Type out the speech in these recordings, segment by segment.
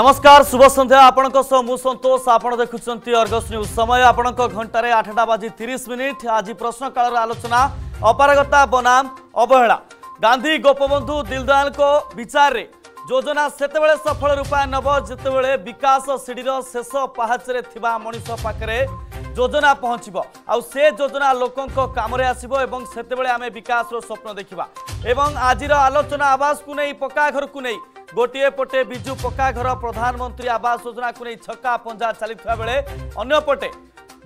নমস্কার শুভ সন্ধ্যা আপনার সহ মু সন্তোষ আপনার দেখুম অর্গস নিউজ সময় আপনার ঘণ্টার আঠটা বাজি তিরিশ মিনিট আজ প্রশ্নকালের আলোচনা অপারগতা বনাম অবহেলা গান্ধী গোপবন্ধু দিলদয়াল বিচারে যোজনা সেতবে সফল রূপায়ণ নব যেতবে বিকাশ সিঁড়ির শেষ পাহাচরে থাকা মানুষ পাখে যোজনা পৌঁছব সে যোজনা লোক কামরে আসব এবং সেতবে আমি বিকাশর স্বপ্ন দেখা এবং আজির আলোচনা আবাসক নেই পকা ঘরক নেই ଗୋଟିଏ ପଟେ ବିଜୁ ପକ୍କା ଘର ପ୍ରଧାନମନ୍ତ୍ରୀ ଆବାସ ଯୋଜନାକୁ ନେଇ ଛକା ପଞ୍ଜା ଚାଲିଥିବା ବେଳେ ଅନ୍ୟପଟେ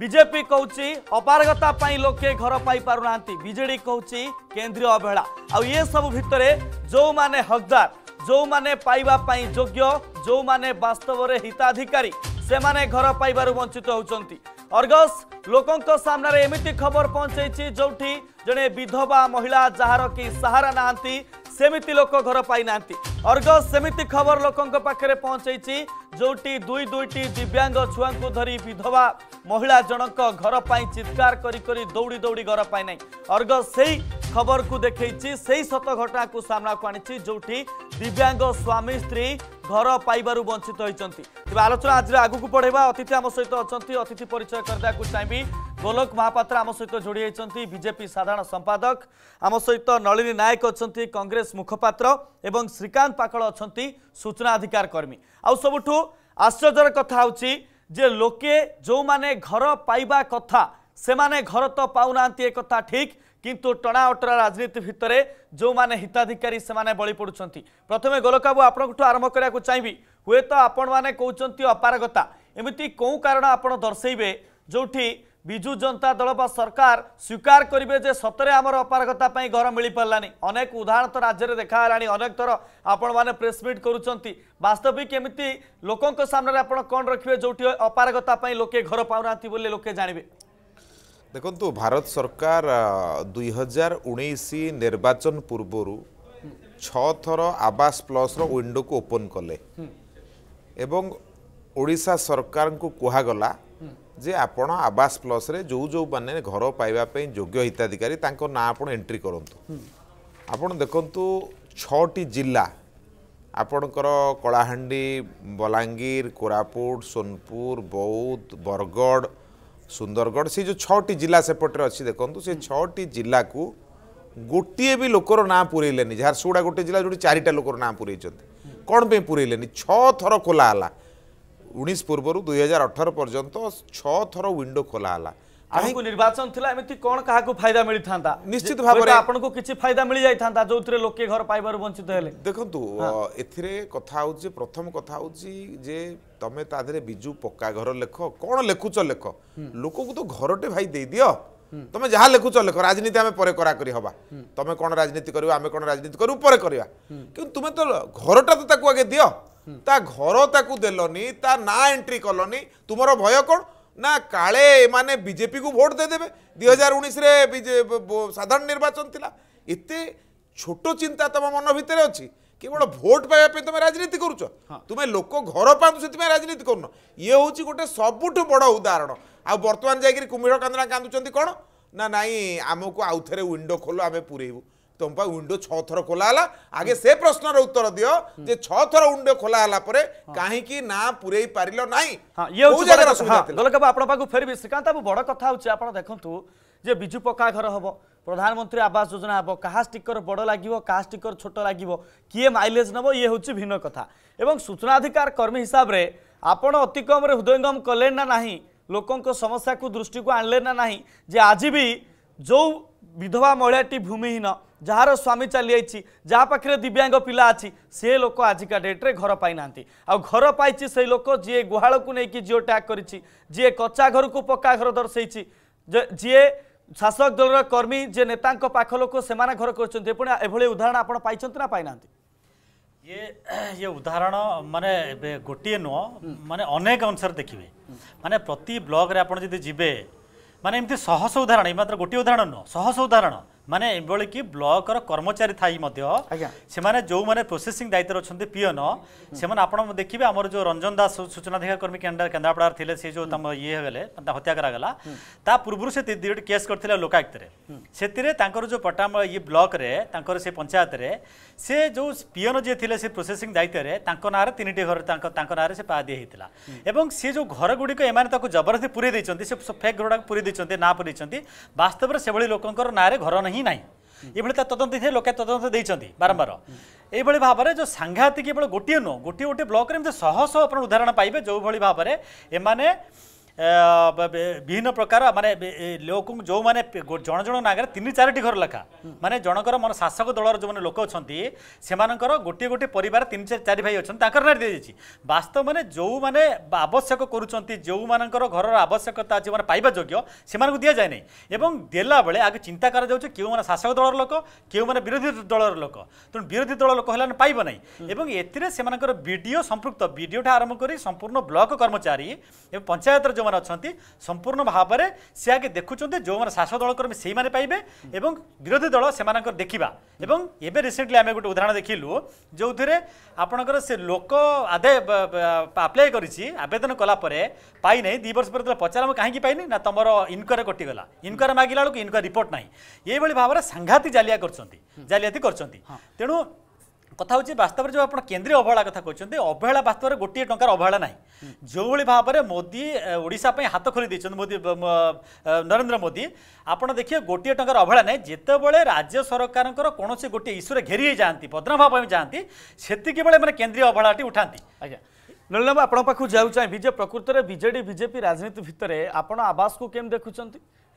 ବିଜେପି କହୁଛି ଅପାରଗତା ପାଇଁ ଲୋକେ ଘର ପାଇପାରୁନାହାନ୍ତି ବିଜେଡି କହୁଛି କେନ୍ଦ୍ରୀୟ ଅବହେଳା ଆଉ ଏସବୁ ଭିତରେ ଯେଉଁମାନେ ହକଦାର ଯେଉଁମାନେ ପାଇବା ପାଇଁ ଯୋଗ୍ୟ ଯେଉଁମାନେ ବାସ୍ତବରେ ହିତାଧିକାରୀ ସେମାନେ ଘର ପାଇବାରୁ ବଞ୍ଚିତ ହେଉଛନ୍ତି ଅର୍ଗସ୍ ଲୋକଙ୍କ ସାମ୍ନାରେ ଏମିତି ଖବର ପହଞ୍ଚେଇଛି ଯେଉଁଠି ଜଣେ ବିଧବା ମହିଳା ଯାହାର କି ସାହାରା ନାହାନ୍ତି ସେମିତି ଲୋକ ଘର ପାଇନାହାନ୍ତି ଅର୍ଗସ ସେମିତି ଖବର ଲୋକଙ୍କ ପାଖରେ ପହଞ୍ଚେଇଛି ଯେଉଁଠି ଦୁଇ ଦୁଇଟି ଦିବ୍ୟାଙ୍ଗ ଛୁଆଙ୍କୁ ଧରି ବିଧବା ମହିଳା ଜଣଙ୍କ ଘର ପାଇଁ ଚିତ୍କାର କରି କରି ଦୌଡ଼ି ଦୌଡ଼ି ଘର ପାଇଁ ନାହିଁ ଅର୍ଗ ସେଇ ଖବରକୁ ଦେଖେଇଛି ସେଇ ସତ ଘଟଣାକୁ ସାମ୍ନାକୁ ଆଣିଛି ଯେଉଁଠି ଦିବ୍ୟାଙ୍ଗ ସ୍ୱାମୀ ସ୍ତ୍ରୀ ଘର ପାଇବାରୁ ବଞ୍ଚିତ ହୋଇଛନ୍ତି ତେବେ ଆଲୋଚନା ଆଜିର ଆଗକୁ ବଢ଼େଇବା ଅତିଥି ଆମ ସହିତ ଅଛନ୍ତି ଅତିଥି ପରିଚୟ କରିଦେବାକୁ ଚାହିଁବି ଗୋଲକ ମହାପାତ୍ର ଆମ ସହିତ ଯୋଡ଼ି ହୋଇଛନ୍ତି ବିଜେପି ସାଧାରଣ ସମ୍ପାଦକ ଆମ ସହିତ ନଳିନୀ ନାୟକ ଅଛନ୍ତି କଂଗ୍ରେସ ମୁଖପାତ୍ର ଏବଂ ଶ୍ରୀକାନ୍ତ ପାକଳ ଅଛନ୍ତି ସୂଚନା ଅଧିକାର କର୍ମୀ আবুঠু আশ্চর্যর কথা হচ্ছে যে লোকে যে ঘর পাইবা কথা সেমানে ঘর তো পাওনা এ কথা ঠিক কিন্তু টনা অটরা রাজনীতি ভিতরে যে হিতাধিকারী সেমানে বলি পড়ুছেন প্রথমে গোলকাবু আপনার আরম্ভ করা চাইবি হুয়েত আপন মানে কৌন অপারগতা এমিতি কেউ কারণ আপনার দর্শাইবে যেটি বিজু জনতা দল বা সরকার স্বীকার করবে যে সতরে আমার অপারগতা ঘর মিলি পারানি অনেক উদাহরণ তো রাজ্যের দেখা হল অনেক থর আপন মানে প্রেস মিট করছেন বাস্তবিক এমতি লোকঙ্ সামনে আপনার কণ রাখবে যেটি অপারগতা লোকে ঘর পাওনা বলে লোকে জাঁবে দেখুন ভারত সরকার দুই হাজার উনিশ নির্বাচন পূর্ব ছর আবাস প্লস রিন্ডোক ওপন কলে এবং ওড়শা সরকারকে কুহগলা ଯେ ଆପଣ ଆବାସ ପ୍ଲସ୍ରେ ଯେଉଁ ଯେଉଁମାନେ ଘର ପାଇବା ପାଇଁ ଯୋଗ୍ୟ ହିତାଧିକାରୀ ତାଙ୍କ ନାଁ ଆପଣ ଏଣ୍ଟ୍ରି କରନ୍ତୁ ଆପଣ ଦେଖନ୍ତୁ ଛଅଟି ଜିଲ୍ଲା ଆପଣଙ୍କର କଳାହାଣ୍ଡି ବଲାଙ୍ଗୀର କୋରାପୁଟ ସୋନପୁର ବୌଦ୍ଧ ବରଗଡ଼ ସୁନ୍ଦରଗଡ଼ ସେ ଯେଉଁ ଛଅଟି ଜିଲ୍ଲା ସେପଟରେ ଅଛି ଦେଖନ୍ତୁ ସେ ଛଅଟି ଜିଲ୍ଲାକୁ ଗୋଟିଏ ବି ଲୋକର ନାଁ ପୁରେଇଲେନି ଝାରସୁଗୁଡ଼ା ଗୋଟେ ଜିଲ୍ଲା ଯେଉଁଠି ଚାରିଟା ଲୋକର ନାଁ ପୁରେଇଛନ୍ତି କ'ଣ ପାଇଁ ପୁରେଇଲେନି ଛଅ ଥର ଖୋଲା ହେଲା উনিশ পূর্বর দুই হাজার অঠর পর্যন্ত ছথর উইন্ডো খোলা হলা आपको निर्वाचन थिला एमिति कोन काहा को फायदा मिलि थांता निश्चित भाबरे आपन को किछि फायदा मिलि जाई थांता जोथरे लोके घर पाइबार वंचित हेले देखंतु एथिरे कथा होउछि प्रथम कथा होउछि जे तमे ताधरे बिजु पक्का घर लेखो कोन लेखुछ लेखो लोको को तो घरटे भाई दे दियो ତମେ ଯାହା ଲେଖୁଛ ଲେଖ ରାଜନୀତି ଆମେ ପରେ କରାକରି ହବା ତମେ କ'ଣ ରାଜନୀତି କରିବ ଆମେ କ'ଣ ରାଜନୀତି କରିବୁ ପରେ କରିବା କିନ୍ତୁ ତୁମେ ତ ଘରଟା ତ ତାକୁ ଆଗେ ଦିଅ ତା ଘର ତାକୁ ଦେଲନି ତା ନାଁ ଏଣ୍ଟ୍ରି କଲନି ତୁମର ଭୟ କ'ଣ ନା କାଳେ ଏମାନେ ବିଜେପିକୁ ଭୋଟ୍ ଦେଇଦେବେ ଦୁଇ ହଜାର ଉଣେଇଶରେ ସାଧାରଣ ନିର୍ବାଚନ ଥିଲା ଏତେ ଛୋଟ ଚିନ୍ତା ତମ ମନ ଭିତରେ ଅଛି କେବଳ ଭୋଟ ପାଇବା ପାଇଁ ତୁମେ ରାଜନୀତି କରୁଛ ତୁମେ ଲୋକ ଘର ପାଆନ୍ତୁ ସେଥିପାଇଁ ରାଜନୀତି କରୁନ ଇଏ ହେଉଛି ଗୋଟେ ସବୁଠୁ ବଡ଼ ଉଦାହରଣ ଆଉ ବର୍ତ୍ତମାନ ଯାଇକିରି କୁମ୍ଭୀର କାନ୍ଦଣା କାନ୍ଦୁଛନ୍ତି କ'ଣ ନା ନାଇଁ ଆମକୁ ଆଉଥରେ ୱିଣ୍ଡୋ ଖୋଲ ଆମେ ପୁରେଇବୁ तुम पा विंडो छः थर खोलाला आगे से प्रश्न उत्तर दियो जे छः थर विंडो खोलाला कहीं ना पूरे पार ना दलक बाबू आप फेर भी श्रीकांत बाबू बड़ कथ हो देखु जे विजु पक्का घर हम प्रधानमंत्री आवास योजना हम क्या स्टिकर बड़ लगे क्या स्टिकर छोट लगे किए माइलेज नब ये हूँ भिन्न कथा एवं सूचनाधिकार कर्मी हिसाब से आपण अति कम हृदयंगम कले ना ना लोकों समस्या को दृष्टि को आणले ना ना जे आज भी जो विधवा महिला भूमिहीन ଯାହାର ସ୍ୱାମୀ ଚାଲିଯାଇଛି ଯାହା ପାଖରେ ଦିବ୍ୟାଙ୍ଗ ପିଲା ଅଛି ସେ ଲୋକ ଆଜିକା ଡେଟ୍ରେ ଘର ପାଇନାହାନ୍ତି ଆଉ ଘର ପାଇଛି ସେଇ ଲୋକ ଯିଏ ଗୁହାଳକୁ ନେଇକି ଜିଓ ଟ୍ୟାଗ୍ କରିଛି ଯିଏ କଚ୍ଚା ଘରକୁ ପକ୍କା ଘର ଦର୍ଶେଇଛି ଯିଏ ଶାସକ ଦଳର କର୍ମୀ ଯିଏ ନେତାଙ୍କ ପାଖ ଲୋକ ସେମାନେ ଘର କରିଛନ୍ତି ପୁଣି ଏଭଳି ଉଦାହରଣ ଆପଣ ପାଇଛନ୍ତି ନା ପାଇନାହାନ୍ତି ये ये उदाहरण माने गोटे नुह माने अनेक अनुसार देखिए माने प्रति ब्लग्रे आप जी जी माने एमती सहस उदाहरण मात्र गोटे उदाहरण नुह सहस उदाहरण ମାନେ ଏଭଳିକି ବ୍ଲକର କର୍ମଚାରୀ ଥାଇ ମଧ୍ୟ ସେମାନେ ଯେଉଁମାନେ ପ୍ରୋସେସିଂ ଦାୟିତ୍ୱରେ ଅଛନ୍ତି ପିଅନ ସେମାନେ ଆପଣ ଦେଖିବେ ଆମର ଯେଉଁ ରଞ୍ଜନ ଦାସ ସୂଚନାଧିକାର କର୍ମୀ କେନ୍ଦ୍ରାପଡ଼ାରେ ଥିଲେ ସେ ଯେଉଁ ତମ ଇଏ ହେଲେ ହତ୍ୟା କରାଗଲା ତା ପୂର୍ବରୁ ସେ ଦୁଇଟି କେସ୍ କରିଥିଲେ ଲୋକାୟୁକ୍ତରେ ସେଥିରେ ତାଙ୍କର ଯେଉଁ ପଟ୍ଟାମଳ ଇଏ ବ୍ଲକରେ ତାଙ୍କର ସେ ପଞ୍ଚାୟତରେ ସେ ଯେଉଁ ପିଅନ ଯିଏ ଥିଲେ ସେ ପ୍ରୋସେସିଂ ଦାୟିତ୍ୱରେ ତାଙ୍କ ନାଁରେ ତିନିଟି ଘର ତାଙ୍କ ତାଙ୍କ ନାଁରେ ସେ ପାଦି ହେଇଥିଲା ଏବଂ ସେ ଯେଉଁ ଘରଗୁଡ଼ିକ ଏମାନେ ତାକୁ ଜବରଦସ୍ତି ପୁରେଇ ଦେଇଛନ୍ତି ସେ ଫେକ୍ ଘରଟାକୁ ପୁରେଇ ଦେଇଛନ୍ତି ନାଁ ପୁରେଇଛନ୍ତି ବାସ୍ତବରେ ସେଭଳି ଲୋକଙ୍କର ନାଁରେ ଘର ନାହିଁ ହିଁ ନାହିଁ ଏଭଳି ତା ତଦନ୍ତ ହେଇଥିଲେ ଲୋକେ ତଦନ୍ତ ଦେଇଛନ୍ତି ବାରମ୍ବାର ଏଇଭଳି ଭାବରେ ଯେଉଁ ସାଂଘାତିକ କେବଳ ଗୋଟିଏ ନୁହଁ ଗୋଟିଏ ଗୋଟିଏ ବ୍ଲକରେ ଏମିତି ଶହ ଶହ ଆପଣ ଉଦାହରଣ ପାଇବେ ଯେଉଁଭଳି ଭାବରେ ଏମାନେ বিভিন্ন প্রকার মানে লোক যে জন জন নাগরে তিন চারিটি ঘর লেখা মানে জনকর মন শাসক দলর যে লোক অনেক সে গোটি গোটি পরিবার তিন চারি ভাই অনেক তাঁর নাঁরে দিয়েছি বাস্তব মানে যে আবশ্যক করছেন যে ঘরর আবশ্যকতা যে পাইবা যোগ্য সে দিয়া যায় না এবং দেলাবেলে আগে চিন্তা করা যাচ্ছে কেউ মানে শাসক দলর লোক কেউ মানে বিরোধী দলর লোক তেমন বিরোধী দল লোক হলে পাইব না এবং এতে সে বিডিও সম্পৃক্ত বিডিওটা আরম্ভ করে সম্পূর্ণ ব্লক কর্মচারী এবং পঞ্চায়েতর যে ଯେଉଁମାନେ ଅଛନ୍ତି ସମ୍ପୂର୍ଣ୍ଣ ଭାବରେ ସେ ଆଗେ ଦେଖୁଛନ୍ତି ଯେଉଁମାନେ ଶାସକ ଦଳ କର୍ମୀ ସେଇମାନେ ପାଇବେ ଏବଂ ବିରୋଧୀ ଦଳ ସେମାନଙ୍କର ଦେଖିବା ଏବଂ ଏବେ ରିସେଣ୍ଟଲି ଆମେ ଗୋଟେ ଉଦାହରଣ ଦେଖିଲୁ ଯେଉଁଥିରେ ଆପଣଙ୍କର ସେ ଲୋକ ଆଦାୟ ଆପ୍ଲାଏ କରିଛି ଆବେଦନ କଲା ପରେ ପାଇନାହିଁ ଦୁଇ ବର୍ଷ ପରେ ଯେତେବେଳେ ପଚାର ମୁଁ କାହିଁକି ପାଇନି ନା ତୁମର ଇନକ୍ୱାରୀ କଟିଗଲା ଇନକ୍ୱାରୀ ମାଗିଲା ବେଳକୁ ଇନକ୍ୱାରୀ ରିପୋର୍ଟ ନାହିଁ ଏଇଭଳି ଭାବରେ ସାଂଘାତିକ ଜାଲିଆ କରିଛନ୍ତି ଜାଲିଆତି କରିଛନ୍ତି ତେଣୁ কথা হচ্ছে বাস্তবের যে আপনার কেন্দ্রীয় অবহেলা কথা কিন্তু অবহেলা বাস্তবের গোটিয়ে টাকার অবহেলা না যেভাবে ভাবে মোদি ওড়শা হাত খোলি দিয়েছেন মোদি নরেন্দ্র মোদি আপনার দেখবে গোটিয়ে টাকার অবহেলা না যেতবে রাজ্য সরকারের কোণী গোটিয়ে ইস্যুরে ঘেরি হয়ে যাতে বদনাম হওয়া যাতে সেতিকি বেড়ে মানে কেন্দ্রীয় অবহেলাটি উঠাতে আজ্ঞা নলিনবাবু আপনার পাখু যাও চাহিবি যে প্রকৃতরে বিজেডি বিজেপি রাজনীতি ভিতরে আপনার আবাসকে কেমন দেখুছেন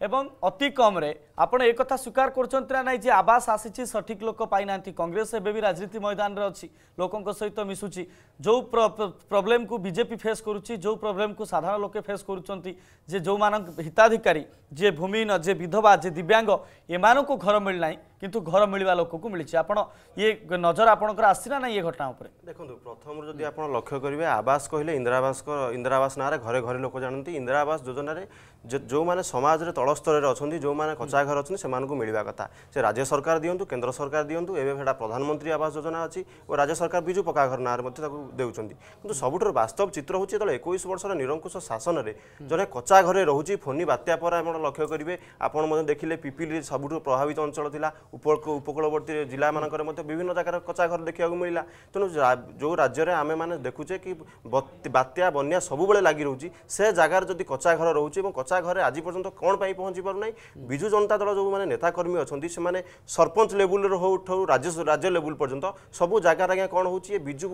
এবং অতি কমরে আপনার একথা স্বীকার করছেন না নাই যে আবাস আসিছি সঠিক লোক পাই না কংগ্রেস এবে রাজনীতি ময়দানের অছি লোক সহিত মিশুছি যে প্রবলেম কু বিজেপি ফেস করুচি যে প্রবলেম কু সাধারণ লোকে ফেস করছেন যে যে হিতাধিকারী যে ভূমিহীন যে বিধবা যে দিব্যাঙ্গ এমানু ঘর মিলনা କିନ୍ତୁ ଘର ମିଳିବା ଲୋକକୁ ମିଳିଛି ଆପଣ ଇଏ ନଜର ଆପଣଙ୍କର ଆସିଲା ନା ଇଏ ଘଟଣା ଉପରେ ଦେଖନ୍ତୁ ପ୍ରଥମରୁ ଯଦି ଆପଣ ଲକ୍ଷ୍ୟ କରିବେ ଆବାସ କହିଲେ ଇନ୍ଦିରାବାସଙ୍କ ଇନ୍ଦିରାବାସ ନାଁରେ ଘରେ ଘରେ ଲୋକ ଜାଣନ୍ତି ଇନ୍ଦିରାବାସ ଯୋଜନାରେ ଯେଉଁମାନେ ସମାଜରେ ତଳସ୍ତରରେ ଅଛନ୍ତି ଯେଉଁମାନେ କଚା ଘର ଅଛନ୍ତି ସେମାନଙ୍କୁ ମିଳିବା କଥା ସେ ରାଜ୍ୟ ସରକାର ଦିଅନ୍ତୁ କେନ୍ଦ୍ର ସରକାର ଦିଅନ୍ତୁ ଏବେ ସେଇଟା ପ୍ରଧାନମନ୍ତ୍ରୀ ଆବାସ ଯୋଜନା ଅଛି ଓ ରାଜ୍ୟ ସରକାର ବିଜୁ ପକ୍କା ଘର ନାଁରେ ମଧ୍ୟ ତାକୁ ଦେଉଛନ୍ତି କିନ୍ତୁ ସବୁଠାରୁ ବାସ୍ତବ ଚିତ୍ର ହେଉଛି ଯେତେବେଳେ ଏକୋଇଶ ବର୍ଷର ନିରଙ୍କୁଶ ଶାସନରେ ଜଣେ କଚା ଘରେ ରହୁଛି ଫୋନି ବାତ୍ୟା ପରେ ଆପଣ ଲକ୍ଷ୍ୟ କରିବେ ଆପଣ ମଧ୍ୟ ଦେଖିଲେ ପିପିଲିରେ ସବୁଠୁ ପ୍ରଭାବିତ ଅଞ୍ଚଳ ଥିଲା উপকূলবর্তী জেলাମାନଙ୍କରେ ମଧ୍ୟ ବିଭିନ୍ନ ଜାଗାର କଚା ଘର ଦେଖିବାକୁ ମିଳିଲା ତେଣୁ ଯେଉଁ ରାଜ୍ୟରେ ଆମେମାନେ ଦେଖୁଛେ କି ବାତ୍ୟା ବନ୍ୟା ସବୁବେଳେ ଲାଗି ରହୁଛି ସେ ଜାଗାରେ ଯଦି କଚା ଘର ରହୁଛି ଏବଂ କଚା ଘରେ ଆଜି ପର୍ଯ୍ୟନ୍ତ କ'ଣ ପାଇଁ ପହଞ୍ଚି ପାରୁନାହିଁ ବିଜୁ ଜନତା ଦଳ ଯେଉଁମାନେ ନେତାକର୍ମୀ ଅଛନ୍ତି ସେମାନେ ସରପଞ୍ଚ ଲେବୁଲରୁ ହେଉ ଠାରୁ ରାଜ୍ୟ ରାଜ୍ୟ ଲେବୁଲ ପର୍ଯ୍ୟନ୍ତ ସବୁ ଜାଗାରେ ଆଜ୍ଞା କ'ଣ ହେଉଛି ଏ ବିଜୁ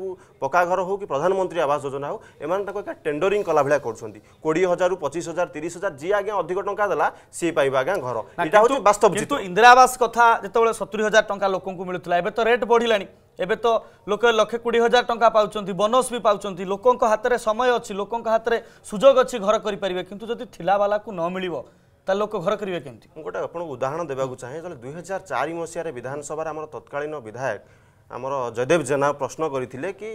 ପକ୍କା ଘର ହେଉ କି ପ୍ରଧାନମନ୍ତ୍ରୀ ଆବାସ ଯୋଜନା ହେଉ ଏମାନେ ତାକୁ ଏକା ଟେଣ୍ଡରିଂ କଲା ଭଳିଆ କରୁଛନ୍ତି କୋଡ଼ିଏ ହଜାରରୁ ପଚିଶ ହଜାର ତିରିଶ ହଜାର ଯିଏ ଆଜ୍ଞା ଅଧିକ ଟଙ୍କା ଦେଲା ସିଏ ପାଇବା ଆଜ୍ଞା ଘର ଏଇଟା ହେଉଛି ବାସ୍ତବ କିନ୍ତୁ ଇନ୍ଦିରା ଆବାସ କଥା ଯେତେବେଳେ ସତୁରି ହଜାର ଟଙ୍କା ଲୋକଙ୍କୁ ମିଳୁଥିଲା ଏବେ ତ ରେଟ୍ ବଢ଼ିଲାଣି ଏବେ ତ ଲୋକ ଲକ୍ଷେ କୋଡ଼ିଏ ହଜାର ଟଙ୍କା ପାଉଛନ୍ତି ବୋନସ୍ ବି ପାଉଛନ୍ତି ଲୋକଙ୍କ ହାତରେ ସମୟ ଅଛି ଲୋକଙ୍କ ହାତରେ ସୁଯୋଗ ଅଛି ଘର କରିପାରିବେ କିନ୍ତୁ ଯଦି ଥିଲାବାଲାକୁ ନ ମିଳିବ ତାହେଲେ ଲୋକ ଘର କରିବେ କେମିତି ମୁଁ ଗୋଟେ ଆପଣଙ୍କୁ ଉଦାହରଣ ଦେବାକୁ ଚାହେଁ ଯେ ଦୁଇ ହଜାର ଚାରି ମସିହାରେ ବିଧାନସଭାରେ ଆମର ତତ୍କାଳୀନ ବିଧାୟକ ଆମର ଜୟଦେବ ଜେନା ପ୍ରଶ୍ନ କରିଥିଲେ କି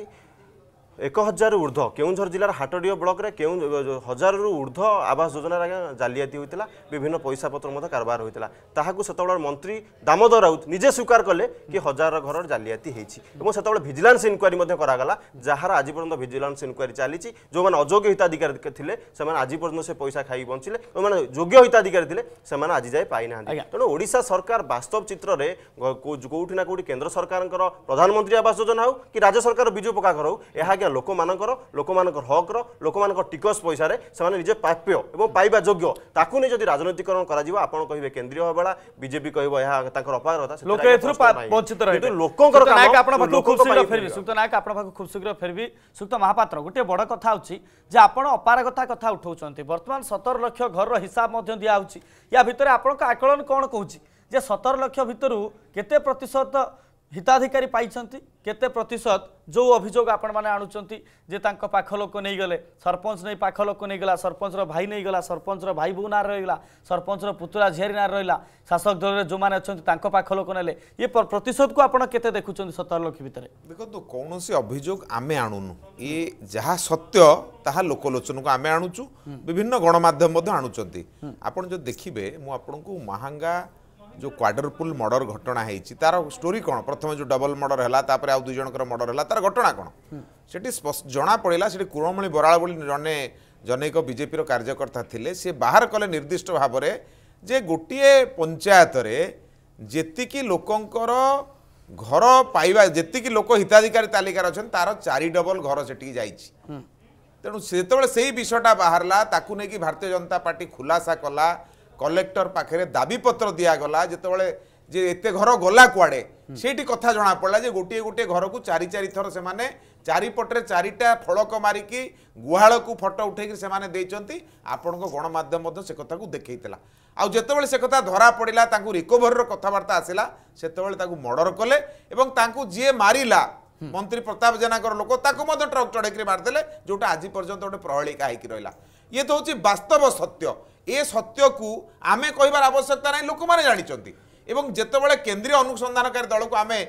ଏକ ହଜାରରୁ ଉର୍ଦ୍ଧ୍ୱ କେଉଁଝର ଜିଲ୍ଲାର ହାଟଡ଼ିହ ବ୍ଲକରେ କେଉଁ ହଜାରରୁ ଉର୍ଦ୍ଧ୍ୱ ଆବାସ ଯୋଜନାରେ ଆଜ୍ଞା ଜାଲିଆତି ହୋଇଥିଲା ବିଭିନ୍ନ ପଇସା ପତ୍ର ମଧ୍ୟ କାରବାର ହୋଇଥିଲା ତାହାକୁ ସେତେବେଳେ ମନ୍ତ୍ରୀ ଦାମୋଦର ରାଉତ ନିଜେ ସ୍ୱୀକାର କଲେ କି ହଜାର ଘର ଜାଲିଆତି ହେଇଛି ଏବଂ ସେତେବେଳେ ଭିଜିଲାନ୍ସ ଇନକ୍ୱାରୀ ମଧ୍ୟ କରାଗଲା ଯାହାର ଆଜି ପର୍ଯ୍ୟନ୍ତ ଭିଜିଲାନ୍ସ ଇନକ୍ୱାରୀ ଚାଲିଛି ଯେଉଁମାନେ ଅଯୋଗ୍ୟ ହିତାଧିକାରୀ ଥିଲେ ସେମାନେ ଆଜି ପର୍ଯ୍ୟନ୍ତ ସେ ପଇସା ଖାଇ ବଞ୍ଚିଲେ ଯେଉଁମାନେ ଯୋଗ୍ୟ ହିତାଧିକାରୀ ଥିଲେ ସେମାନେ ଆଜି ଯାଏ ପାଇନାହାନ୍ତି ତେଣୁ ଓଡ଼ିଶା ସରକାର ବାସ୍ତବ ଚିତ୍ରରେ କେଉଁଠି ନା କେଉଁଠି କେନ୍ଦ୍ର ସରକାରଙ୍କର ପ୍ରଧାନମନ୍ତ୍ରୀ ଆବାସ ଯୋଜନା ହେଉ କି ରାଜ୍ୟ ସରକାର ବିଜୁ ପକ୍କା ଘର ହେଉ ଏହା ଟଙ୍କା ଲୋକମାନଙ୍କର ଲୋକମାନଙ୍କର ହକ୍ର ଲୋକମାନଙ୍କ ଟିକସ ପଇସାରେ ସେମାନେ ନିଜେ ପ୍ରାପ୍ୟ ଏବଂ ପାଇବା ଯୋଗ୍ୟ ତାକୁ ନେଇ ଯଦି ରାଜନୈତିକରଣ କରାଯିବ ଆପଣ କହିବେ କେନ୍ଦ୍ରୀୟ ହେବା ବିଜେପି କହିବ ଏହା ତାଙ୍କର ଅପାରଗତା ଲୋକଙ୍କର ଖୁବ୍ ଶୀଘ୍ର ଫେରିବି ସୁକ୍ତ ମହାପାତ୍ର ଗୋଟିଏ ବଡ କଥା ହେଉଛି ଯେ ଆପଣ ଅପାରଗତା କଥା ଉଠାଉଛନ୍ତି ବର୍ତ୍ତମାନ ସତର ଲକ୍ଷ ଘରର ହିସାବ ମଧ୍ୟ ଦିଆହେଉଛି ୟା ଭିତରେ ଆପଣଙ୍କ ଆକଳନ କ'ଣ କହୁଛି ଯେ ସତର ଲକ୍ଷ ଭିତରୁ କେତେ ପ୍ରତିଶତ हिताधिकारी पाई प्रतिशत जो अभोग आपंजे पाख लोक नहींगले सरपंच नहीं पाख लोक नहीं गला सरपंच भाई नहीं गला सरपंच भाई बोहू ना रही सरपंच पुतुरा झी ना रहा शासक दल जो मैंने पाख लोक ने प्रतिशत को आपड़ के देखुं सतर लक्ष भाई देखो तो कौन सी अभोग आम आणुनु ये जहाँ सत्य लोकलोचन को आम आणुचु विभिन्न गणमाम आपड़ जो देखिए मुझे महांगा ଯେଉଁ କ୍ୱାଡରପୁଲ୍ ମର୍ଡର ଘଟଣା ହେଇଛି ତାର ଷ୍ଟୋରି କ'ଣ ପ୍ରଥମେ ଯେଉଁ ଡବଲ ମର୍ଡର ହେଲା ତାପରେ ଆଉ ଦୁଇ ଜଣଙ୍କର ମର୍ଡର ହେଲା ତାର ଘଟଣା କ'ଣ ସେଠି ଜଣାପଡ଼ିଲା ସେଠି କୁରମଣି ବରାଳ ବୋଲି ଜଣେ ଜନୈକ ବିଜେପିର କାର୍ଯ୍ୟକର୍ତ୍ତା ଥିଲେ ସେ ବାହାର କଲେ ନିର୍ଦ୍ଦିଷ୍ଟ ଭାବରେ ଯେ ଗୋଟିଏ ପଞ୍ଚାୟତରେ ଯେତିକି ଲୋକଙ୍କର ଘର ପାଇବା ଯେତିକି ଲୋକ ହିତାଧିକାରୀ ତାଲିକାରେ ଅଛନ୍ତି ତାର ଚାରି ଡବଲ ଘର ସେଠିକି ଯାଇଛି ତେଣୁ ସେତେବେଳେ ସେଇ ବିଷୟଟା ବାହାରିଲା ତାକୁ ନେଇକି ଭାରତୀୟ ଜନତା ପାର୍ଟି ଖୁଲାସା କଲା କଲେକ୍ଟର ପାଖରେ ଦାବିପତ୍ର ଦିଆଗଲା ଯେତେବେଳେ ଯେ ଏତେ ଘର ଗଲା କୁଆଡ଼େ ସେଇଠି କଥା ଜଣାପଡ଼ିଲା ଯେ ଗୋଟିଏ ଗୋଟିଏ ଘରକୁ ଚାରି ଚାରି ଥର ସେମାନେ ଚାରିପଟରେ ଚାରିଟା ଫଳକ ମାରିକି ଗୁହାଳକୁ ଫଟୋ ଉଠେଇକି ସେମାନେ ଦେଇଛନ୍ତି ଆପଣଙ୍କ ଗଣମାଧ୍ୟମ ମଧ୍ୟ ସେ କଥାକୁ ଦେଖେଇଥିଲା ଆଉ ଯେତେବେଳେ ସେ କଥା ଧରା ପଡ଼ିଲା ତାଙ୍କୁ ରିକୋଭରିର କଥାବାର୍ତ୍ତା ଆସିଲା ସେତେବେଳେ ତାକୁ ମର୍ଡ଼ର କଲେ ଏବଂ ତାଙ୍କୁ ଯିଏ ମାରିଲା ମନ୍ତ୍ରୀ ପ୍ରତାପ ଜେନାଙ୍କର ଲୋକ ତାକୁ ମଧ୍ୟ ଟ୍ରକ୍ ଚଢ଼େଇକିରି ମାରିଦେଲେ ଯେଉଁଟା ଆଜି ପର୍ଯ୍ୟନ୍ତ ଗୋଟେ ପ୍ରହେଳିକା ହେଇକି ରହିଲା ଇଏ ତ ହେଉଛି ବାସ୍ତବ ସତ୍ୟ ଏ ସତ୍ୟକୁ ଆମେ କହିବାର ଆବଶ୍ୟକତା ନାହିଁ ଲୋକମାନେ ଜାଣିଛନ୍ତି ଏବଂ ଯେତେବେଳେ କେନ୍ଦ୍ରୀୟ ଅନୁସନ୍ଧାନକାରୀ ଦଳକୁ ଆମେ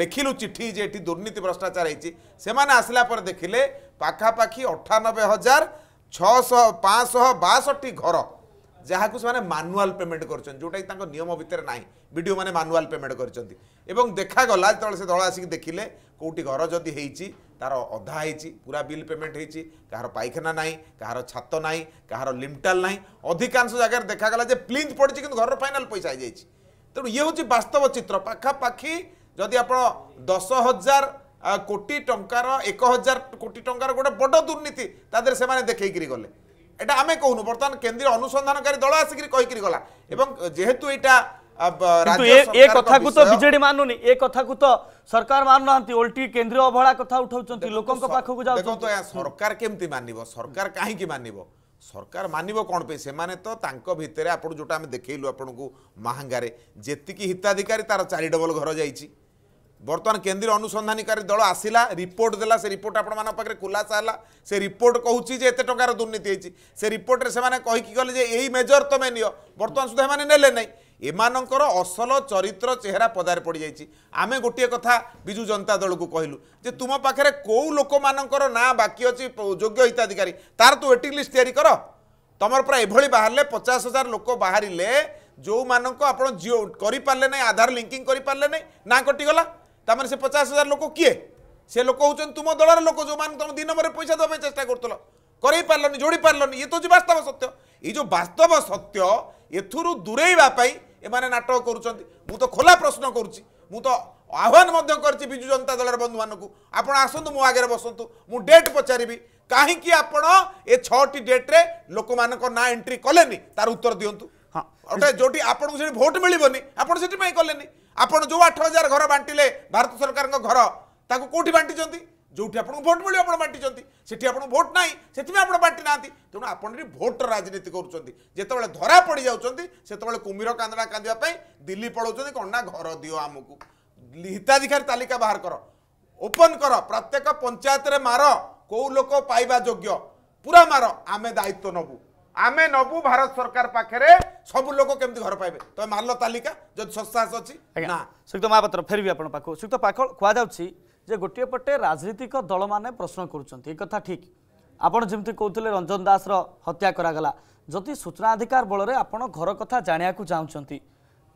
ଲେଖିଲୁ ଚିଠି ଯେ ଏଠି ଦୁର୍ନୀତି ଭ୍ରଷ୍ଟାଚାର ହେଇଛି ସେମାନେ ଆସିଲା ପରେ ଦେଖିଲେ ପାଖାପାଖି ଅଠାନବେ ହଜାର ଛଅଶହ ପାଞ୍ଚଶହ ବାଷଠି ଘର ଯାହାକୁ ସେମାନେ ମାନୁଆଲ୍ ପେମେଣ୍ଟ କରୁଛନ୍ତି ଯେଉଁଟାକି ତାଙ୍କ ନିୟମ ଭିତରେ ନାହିଁ ବି ମାନେ ମାନୁଆଲ୍ ପେମେଣ୍ଟ କରିଛନ୍ତି ଏବଂ ଦେଖାଗଲା ଯେତେବେଳେ ସେ ଦଳ ଆସିକି ଦେଖିଲେ କେଉଁଠି ଘର ଯଦି ହେଇଛି ତାର ଅଧା ହେଇଛି ପୁରା ବିଲ୍ ପେମେଣ୍ଟ ହେଇଛି କାହାର ପାଇଖାନା ନାହିଁ କାହାର ଛାତ ନାହିଁ କାହାର ଲିମଟାଲ ନାହିଁ ଅଧିକାଂଶ ଜାଗାରେ ଦେଖାଗଲା ଯେ ପ୍ଲିଞ୍ଚ ପଡ଼ିଛି କିନ୍ତୁ ଘରର ଫାଇନାଲ୍ ପଇସା ହେଇଯାଇଛି ତେଣୁ ଇଏ ହେଉଛି ବାସ୍ତବ ଚିତ୍ର ପାଖାପାଖି ଯଦି ଆପଣ ଦଶ ହଜାର କୋଟି ଟଙ୍କାର ଏକ ହଜାର କୋଟି ଟଙ୍କାର ଗୋଟେ ବଡ଼ ଦୁର୍ନୀତି ତା ଦେହରେ ସେମାନେ ଦେଖେଇକିରି ଗଲେ ଏଇଟା ଆମେ କହୁନୁ ବର୍ତ୍ତମାନ କେନ୍ଦ୍ରୀୟ ଅନୁସନ୍ଧାନକାରୀ ଦଳ ଆସିକିରି କହିକିରି ଗଲା ଏବଂ ଯେହେତୁ ଏଇଟା ମାନୁନାହାନ୍ତି କେନ୍ଦ୍ରୀୟ ଅବହେଳା କଥା ଉଠାଉଛନ୍ତି ଲୋକଙ୍କ ପାଖକୁ ଯାଉଛନ୍ତି ସରକାର କେମିତି ମାନିବ ସରକାର କାହିଁକି ମାନିବ ସରକାର ମାନିବ କ'ଣ ପାଇଁ ସେମାନେ ତ ତାଙ୍କ ଭିତରେ ଆପଣ ଯେଉଁଟା ଆମେ ଦେଖେଇଲୁ ଆପଣଙ୍କୁ ମହାଙ୍ଗାରେ ଯେତିକି ହିତାଧିକାରୀ ତାର ଚାରି ଡବଲ ଘର ଯାଇଛି বর্তমান কেন্দ্রীয় অনুসন্ধানকারী দল আসিলা রিপোর্ট দেলা সে রিপোর্ট আপনার পাখে খুলাসা হল সে রিপোর্ট কুচি যে এত টাকার দুর্নীতি হয়েছে সে রিপোর্টে সে কী গেলে যে এই মেজর তুমি নিও বর্তমান সুদ্ধা এমনি নেলে নাই এমানকর অসল চরিত্র চেহারা পদারে পড়ে যাই আমি গোটিয়ে কথা বিজু জনতা দলকু কহিলু যে তুম পাখে কেউ লোক মানকর না বাকি অছি হিতাধিকারী তার তু ওয়েটিং লিস্ট তৈরি কর তোমার প্রায় এভাবে বাহারে পচাশ হাজার লোক বাহারে যে আপনার জিও করে পারে না আধার লিঙ্কিং করে পারে না না কটিগলা ତାମାନେ ସେ ପଚାଶ ହଜାର ଲୋକ କିଏ ସେ ଲୋକ ହେଉଛନ୍ତି ତୁମ ଦଳର ଲୋକ ଯେଉଁମାନଙ୍କୁ ତୁମେ ଦୁଇ ନମ୍ବରରେ ପଇସା ଦେବା ପାଇଁ ଚେଷ୍ଟା କରୁଥିଲ କରେଇ ପାରିଲନି ଯୋଡ଼ି ପାରିଲନି ଇଏ ତ ହେଉଛି ବାସ୍ତବ ସତ୍ୟ ଏଇ ଯେଉଁ ବାସ୍ତବ ସତ୍ୟ ଏଥିରୁ ଦୂରେଇବା ପାଇଁ ଏମାନେ ନାଟକ କରୁଛନ୍ତି ମୁଁ ତ ଖୋଲା ପ୍ରଶ୍ନ କରୁଛି ମୁଁ ତ ଆହ୍ୱାନ ମଧ୍ୟ କରିଛି ବିଜୁ ଜନତା ଦଳର ବନ୍ଧୁମାନଙ୍କୁ ଆପଣ ଆସନ୍ତୁ ମୋ ଆଗରେ ବସନ୍ତୁ ମୁଁ ଡେଟ୍ ପଚାରିବି କାହିଁକି ଆପଣ ଏ ଛଅଟି ଡେଟ୍ରେ ଲୋକମାନଙ୍କ ନାଁ ଏଣ୍ଟ୍ରି କଲେନି ତାର ଉତ୍ତର ଦିଅନ୍ତୁ ହଁ ଯୋଉଠି ଆପଣଙ୍କୁ ସେଠି ଭୋଟ୍ ମିଳିବନି ଆପଣ ସେଥିପାଇଁ କଲେନି ଆପଣ ଯେଉଁ ଆଠ ହଜାର ଘର ବାଣ୍ଟିଲେ ଭାରତ ସରକାରଙ୍କ ଘର ତାକୁ କେଉଁଠି ବାଣ୍ଟିଛନ୍ତି ଯେଉଁଠି ଆପଣଙ୍କୁ ଭୋଟ୍ ମିଳିବ ଆପଣ ବାଣ୍ଟିଛନ୍ତି ସେଠି ଆପଣଙ୍କୁ ଭୋଟ୍ ନାହିଁ ସେଥିପାଇଁ ଆପଣ ବାଣ୍ଟି ନାହାନ୍ତି ତେଣୁ ଆପଣ ଏଠି ଭୋଟ୍ର ରାଜନୀତି କରୁଛନ୍ତି ଯେତେବେଳେ ଧରା ପଡ଼ିଯାଉଛନ୍ତି ସେତେବେଳେ କୁମ୍ଭୀର କାନ୍ଦଣା କାନ୍ଦିବା ପାଇଁ ଦିଲ୍ଲୀ ପଳାଉଛନ୍ତି କ'ଣ ନା ଘର ଦିଅ ଆମକୁ ହିତାଧିକାରୀ ତାଲିକା ବାହାର କର ଓପନ୍ କର ପ୍ରତ୍ୟେକ ପଞ୍ଚାୟତରେ ମାର କେଉଁ ଲୋକ ପାଇବା ଯୋଗ୍ୟ ପୁରା ମାର ଆମେ ଦାୟିତ୍ୱ ନେବୁ ଆମେ ନବୁ ଭାରତ ସରକାର ପାଖରେ ସବୁ ଲୋକ କେମିତି ଘର ପାଇବେ ତମେ ମାରିଲ ତାଲିକା ଯଦି ସସ୍ତାସ ଅଛି ନା ଶ୍ରୀଯୁକ୍ତ ମହାପାତ୍ର ଫେରିବି ଆପଣ ପାଖକୁ ଶ୍ରୀଯୁକ୍ତ ପାଖ କୁହାଯାଉଛି ଯେ ଗୋଟିଏ ପଟେ ରାଜନୈତିକ ଦଳମାନେ ପ୍ରଶ୍ନ କରୁଛନ୍ତି ଏ କଥା ଠିକ୍ ଆପଣ ଯେମିତି କହୁଥିଲେ ରଞ୍ଜନ ଦାସର ହତ୍ୟା କରାଗଲା ଯଦି ସୂଚନାଧିକାର ବଳରେ ଆପଣ ଘର କଥା ଜାଣିବାକୁ ଚାହୁଁଛନ୍ତି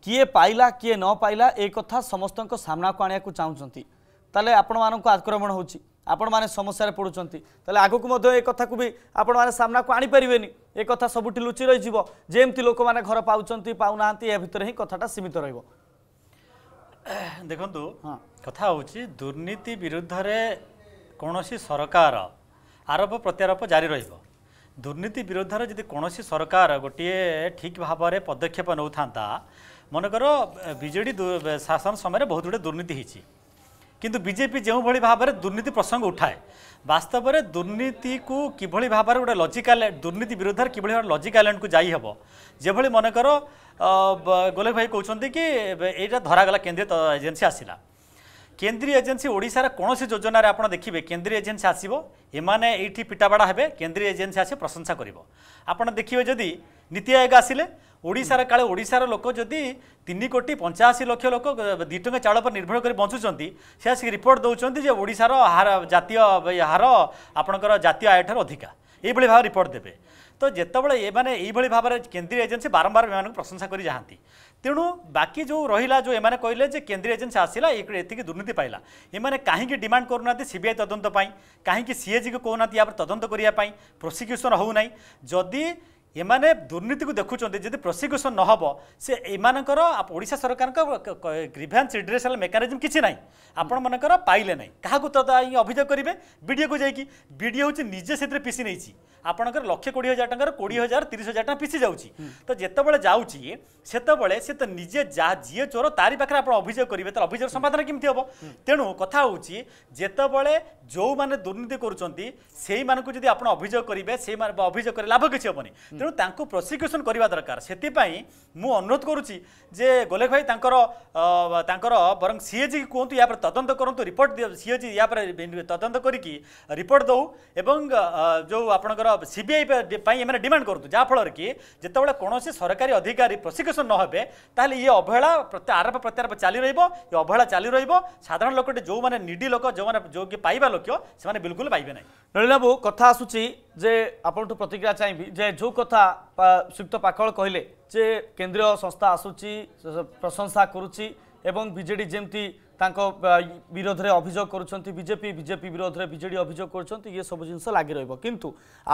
କିଏ ପାଇଲା କିଏ ନ ପାଇଲା ଏ କଥା ସମସ୍ତଙ୍କ ସାମ୍ନାକୁ ଆଣିବାକୁ ଚାହୁଁଛନ୍ତି ତାହେଲେ ଆପଣମାନଙ୍କୁ ଆକ୍ରମଣ ହେଉଛି ଆପଣମାନେ ସମସ୍ୟାରେ ପଡ଼ୁଛନ୍ତି ତାହେଲେ ଆଗକୁ ମଧ୍ୟ ଏ କଥାକୁ ବି ଆପଣମାନେ ସାମ୍ନାକୁ ଆଣିପାରିବେନି ଏ କଥା ସବୁଠି ଲୁଚି ରହିଯିବ ଯେମିତି ଲୋକମାନେ ଘର ପାଉଛନ୍ତି ପାଉନାହାନ୍ତି ଏହା ଭିତରେ ହିଁ କଥାଟା ସୀମିତ ରହିବ ଦେଖନ୍ତୁ କଥା ହେଉଛି ଦୁର୍ନୀତି ବିରୁଦ୍ଧରେ କୌଣସି ସରକାର ଆରୋପ ପ୍ରତ୍ୟାରୋପ ଜାରି ରହିବ ଦୁର୍ନୀତି ବିରୁଦ୍ଧରେ ଯଦି କୌଣସି ସରକାର ଗୋଟିଏ ଠିକ୍ ଭାବରେ ପଦକ୍ଷେପ ନେଉଥାନ୍ତା ମନେକର ବିଜେଡ଼ି ଶାସନ ସମୟରେ ବହୁତ ଗୁଡ଼ିଏ ଦୁର୍ନୀତି ହୋଇଛି কিন্তু বিজেপি যেভাবে ভাবে দুর্নীতি প্রসঙ্গ উঠায় বাস্তবরে দুর্নীতিকে কিভাবে ভাবে গোটে লজিকাল দুর্নীতি বিরোধে কিভাবে ভাবে লজিকাল এন্ডকু যাই হব যেভাবে মনেকর গোলেক ভাই কৌন কি এইটা ধরাগলা কেন্দ্রীয় এজেন্সি আসিলা কেন্দ্রীয় এজেন্সি ওড়শার কোণী যোজনার আপনার দেখবে কেন্দ্রীয় এজেন্সি আসব এমানে এইটি পিটাবাড়া হবে কেন্দ্রীয় এজেন্সি আসি প্রশংসা করব আপনার দেখবে যদি নীতি আয়োগ আসলে ଓଡ଼ିଶାର କାଳେ ଓଡ଼ିଶାର ଲୋକ ଯଦି ତିନି କୋଟି ପଞ୍ଚାଅଶୀ ଲକ୍ଷ ଲୋକ ଦୁଇ ଟଙ୍କା ଚାଉଳ ଉପରେ ନିର୍ଭର କରି ବଞ୍ଚୁଛନ୍ତି ସେ ଆସିକି ରିପୋର୍ଟ ଦେଉଛନ୍ତି ଯେ ଓଡ଼ିଶାର ହାର ଜାତୀୟ ହାର ଆପଣଙ୍କର ଜାତୀୟ ଆୟଠାରୁ ଅଧିକା ଏଇଭଳି ଭାବେ ରିପୋର୍ଟ ଦେବେ ତ ଯେତେବେଳେ ଏମାନେ ଏଇଭଳି ଭାବରେ କେନ୍ଦ୍ରୀୟ ଏଜେନ୍ସି ବାରମ୍ବାର ଏମାନଙ୍କୁ ପ୍ରଶଂସା କରି ଯାଆନ୍ତି ତେଣୁ ବାକି ଯେଉଁ ରହିଲା ଯେଉଁ ଏମାନେ କହିଲେ ଯେ କେନ୍ଦ୍ରୀୟ ଏଜେନ୍ସି ଆସିଲା ଏତିକି ଦୁର୍ନୀତି ପାଇଲା ଏମାନେ କାହିଁକି ଡିମାଣ୍ଡ କରୁନାହାନ୍ତି ସିବିଆଇ ତଦନ୍ତ ପାଇଁ କାହିଁକି ସିଏଜିକୁ କହୁନାହାନ୍ତି ୟା ପରେ ତଦନ୍ତ କରିବା ପାଇଁ ପ୍ରୋସିକ୍ୟୁସନ୍ ହେଉନାହିଁ ଯଦି এমানে দুর্নীতিকে দেখুছেন যদি প্রসিকুশন প্রসিকুসন হব সে এমানকর ওড়িশা সরকার গ্রিভান্স রিড্রেসাল মেকানিজম কিছু না আপন মনকর পাইলে না কাহকু তাই অভিযোগ করবে বিডিওকে যাই বিডিও হচ্ছে নিজে সেতরে পিছি নেইছি আপনার লক্ষ কোড়ি হাজার টাকার কোড়ি হাজার তিরিশ হাজার টাকা পিছি যাচ্ছি তো যেতবে যাচ্ছি সেতবে সে তো নিজে যা যিয়ে চোর তারি পাখে আপনার অভিযোগ করবে তার অভিযোগ সমাধান কমিটি হব তেণু কথা হচ্ছে যেতবে যে দুর্নীতি করছেন সেই মানুষ যদি আপনার অভিযোগ করবে সেই অভিযোগ করে লাভ কিছু হবনি তেমন ତେଣୁ ତାଙ୍କୁ ପ୍ରସିକ୍ୟୁସନ୍ କରିବା ଦରକାର ସେଥିପାଇଁ ମୁଁ ଅନୁରୋଧ କରୁଛି ଯେ ଗୋଲେଖ ଭାଇ ତାଙ୍କର ତାଙ୍କର ବରଂ ସିଏଜିକି କୁହନ୍ତୁ ୟା ଉପରେ ତଦନ୍ତ କରନ୍ତୁ ରିପୋର୍ଟ ସିଏଜି ୟା ଉପରେ ତଦନ୍ତ କରିକି ରିପୋର୍ଟ ଦେଉ ଏବଂ ଯେଉଁ ଆପଣଙ୍କର ସିବିଆଇ ପାଇଁ ଏମାନେ ଡିମାଣ୍ଡ କରନ୍ତୁ ଯାହାଫଳରେ କି ଯେତେବେଳେ କୌଣସି ସରକାରୀ ଅଧିକାରୀ ପ୍ରସିକ୍ୟୁସନ୍ ନହେବେ ତାହେଲେ ଇଏ ଅବହେଳା ଆରୋପ ପ୍ରତ୍ୟାରୋପ ଚାଲି ରହିବ ଏ ଅବହେଳା ଚାଲି ରହିବ ସାଧାରଣ ଲୋକଟି ଯେଉଁମାନେ ନିଡି ଲୋକ ଯେଉଁମାନେ ଯେଉଁ ପାଇବା ଲୋକ ସେମାନେ ବିଲକୁଲ ପାଇବେ ନାହିଁ ନଳିନବାବୁ କଥା ଆସୁଛି ଯେ ଆପଣଙ୍କ ପ୍ରତିକ୍ରିୟା ଚାହିଁବି ଯେ ଯେଉଁ କଥା ଶ୍ରୀଯୁକ୍ତ ପାଖଳ କହିଲେ ଯେ କେନ୍ଦ୍ରୀୟ ସଂସ୍ଥା ଆସୁଛି ପ୍ରଶଂସା କରୁଛି ଏବଂ ବିଜେଡ଼ି ଯେମିତି ତାଙ୍କ ବିରୋଧରେ ଅଭିଯୋଗ କରୁଛନ୍ତି ବିଜେପି ବିଜେପି ବିରୋଧରେ ବିଜେଡ଼ି ଅଭିଯୋଗ କରୁଛନ୍ତି ଇଏ ସବୁ ଜିନିଷ ଲାଗି ରହିବ କିନ୍ତୁ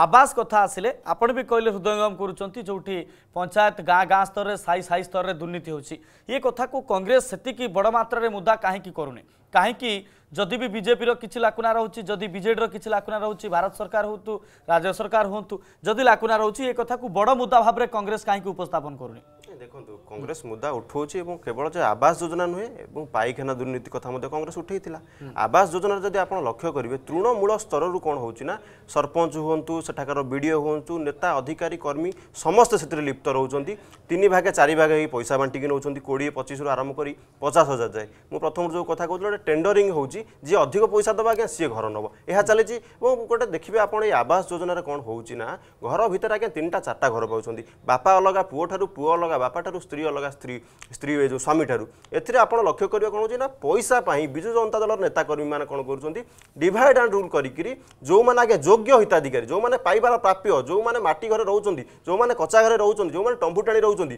ଆବାସ କଥା ଆସିଲେ ଆପଣ ବି କହିଲେ ହୃଦୟଙ୍ଗମ କରୁଛନ୍ତି ଯେଉଁଠି ପଞ୍ଚାୟତ ଗାଁ ଗାଁ ସ୍ତରରେ ସାହି ସାହି ସ୍ତରରେ ଦୁର୍ନୀତି ହେଉଛି ଇଏ କଥାକୁ କଂଗ୍ରେସ ସେତିକି ବଡ଼ ମାତ୍ରାରେ ମୁଦା କାହିଁକି କରୁନି କାହିଁକି जदि भी बीजेपी किसी लाकुना रोचे जदि विजेडर किसी लाकुना रोचे भारत सरकार हूँ राज्य सरकार हूँ जदि लाकुना रोचे ये कथा बड़ मुद्दा भाव में कंग्रेस कहीं उपस्थापन करूनी দেখুন কংগ্রেস মুদা উঠাଉଛି এবং কেবল যে আবাস যোজনা নুহে এবং পাইখানা দুর্নীতি কথা মধ্যে কংগ্রেস উঠাইছিল আবাস যোজনার যদি আপনার লক্ষ্য করবে তৃণমূল স্তরর কোণ হচ্ছে না সরপঞ্চ হুঁতু সেঠাকার বিডিও হুঁতু নেতা অধিকারী কর্মী সমস্তে সেটি লিপ্ত রয়েছেন তিন ভাগে চারি ভাগে হয়ে পয়সা বাঁটিকি নেউছেন কোড়িয়ে পঁচিশরু আরম্ভ করে পচাশ হাজার যায় মু প্রথম যে কথা কହୁଥିଲି গোটে ଟେଣ୍ଡରିଂ ହେଉଛି ଯିଏ ଅଧିକ ପଇସା ଦେବ ଆଜ୍ଞା ସିଏ ଘର ନେବ ଏହା ଚାଲିଛି ଏବଂ ଗୋଟେ ଦେଖିବେ ଆପଣ ଏଇ ଆବାସ ଯୋଜନାରେ କ'ଣ ହେଉଛି ନା ଘର ଭିତରେ ଆଜ୍ଞା ତିନିଟା ଚାରିଟା ଘର ପାଉଛନ୍ତି ବାପା ଅଲଗା ପୁଅଠାରୁ ପୁଅ ଅଲଗା ବାପାଠାରୁ ସ୍ତ୍ରୀ ଅଲଗା ସ୍ତ୍ରୀ ସ୍ତ୍ରୀ ଏ ଯେଉଁ ସ୍ୱାମୀଠାରୁ ଏଥିରେ ଆପଣ ଲକ୍ଷ୍ୟ କରିବା କ'ଣ ହେଉଛି ନା ପଇସା ପାଇଁ ବିଜୁ ଜନତା ଦଳର ନେତାକର୍ମୀମାନେ କ'ଣ କରୁଛନ୍ତି ଡିଭାଇଡ୍ ଆଣ୍ଡ ରୁଲ୍ କରିକିରି ଯେଉଁମାନେ ଆଜ୍ଞା ଯୋଗ୍ୟ ହିତାଧିକାରୀ ଯେଉଁମାନେ ପାଇବାର ପ୍ରାପ୍ୟ ଯେଉଁମାନେ ମାଟି ଘରେ ରହୁଛନ୍ତି ଯେଉଁମାନେ କଚା ଘରେ ରହୁଛନ୍ତି ଯେଉଁମାନେ ଟମ୍ଭୁଟାଣି ରହୁଛନ୍ତି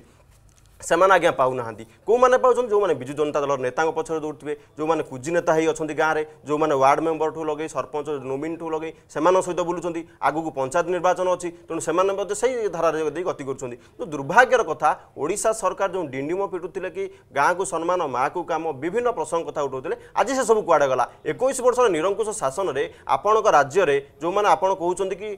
ସେମାନେ ଆଜ୍ଞା ପାଉନାହାନ୍ତି କେଉଁମାନେ ପାଉଛନ୍ତି ଯେଉଁମାନେ ବିଜୁ ଜନତା ଦଳର ନେତାଙ୍କ ପଛରେ ଦୌଡ଼ୁଥିବେ ଯେଉଁମାନେ କୁଜି ନେତା ହେଇ ଅଛନ୍ତି ଗାଁରେ ଯେଉଁମାନେ ୱାର୍ଡ଼ ମେମ୍ବରଠୁ ଲଗେଇ ସରପଞ୍ଚ ନୋମିନ୍ଠୁ ଲଗେଇ ସେମାନଙ୍କ ସହିତ ବୁଲୁଛନ୍ତି ଆଗକୁ ପଞ୍ଚାୟତ ନିର୍ବାଚନ ଅଛି ତେଣୁ ସେମାନେ ମଧ୍ୟ ସେଇ ଧାରାରେ ଦେଇ ଗତି କରୁଛନ୍ତି ଦୁର୍ଭାଗ୍ୟର କଥା ଓଡ଼ିଶା ସରକାର ଯେଉଁ ଡିଣ୍ଡିମ ପିଟୁଥିଲେ କି ଗାଁକୁ ସମ୍ମାନ ମାଆକୁ କାମ ବିଭିନ୍ନ ପ୍ରସଙ୍ଗ କଥା ଉଠାଉଥିଲେ ଆଜି ସେସବୁ କୁଆଡ଼େ ଗଲା ଏକୋଇଶ ବର୍ଷର ନିରଙ୍କୁଶ ଶାସନରେ ଆପଣଙ୍କ ରାଜ୍ୟରେ ଯେଉଁମାନେ ଆପଣ କହୁଛନ୍ତି କି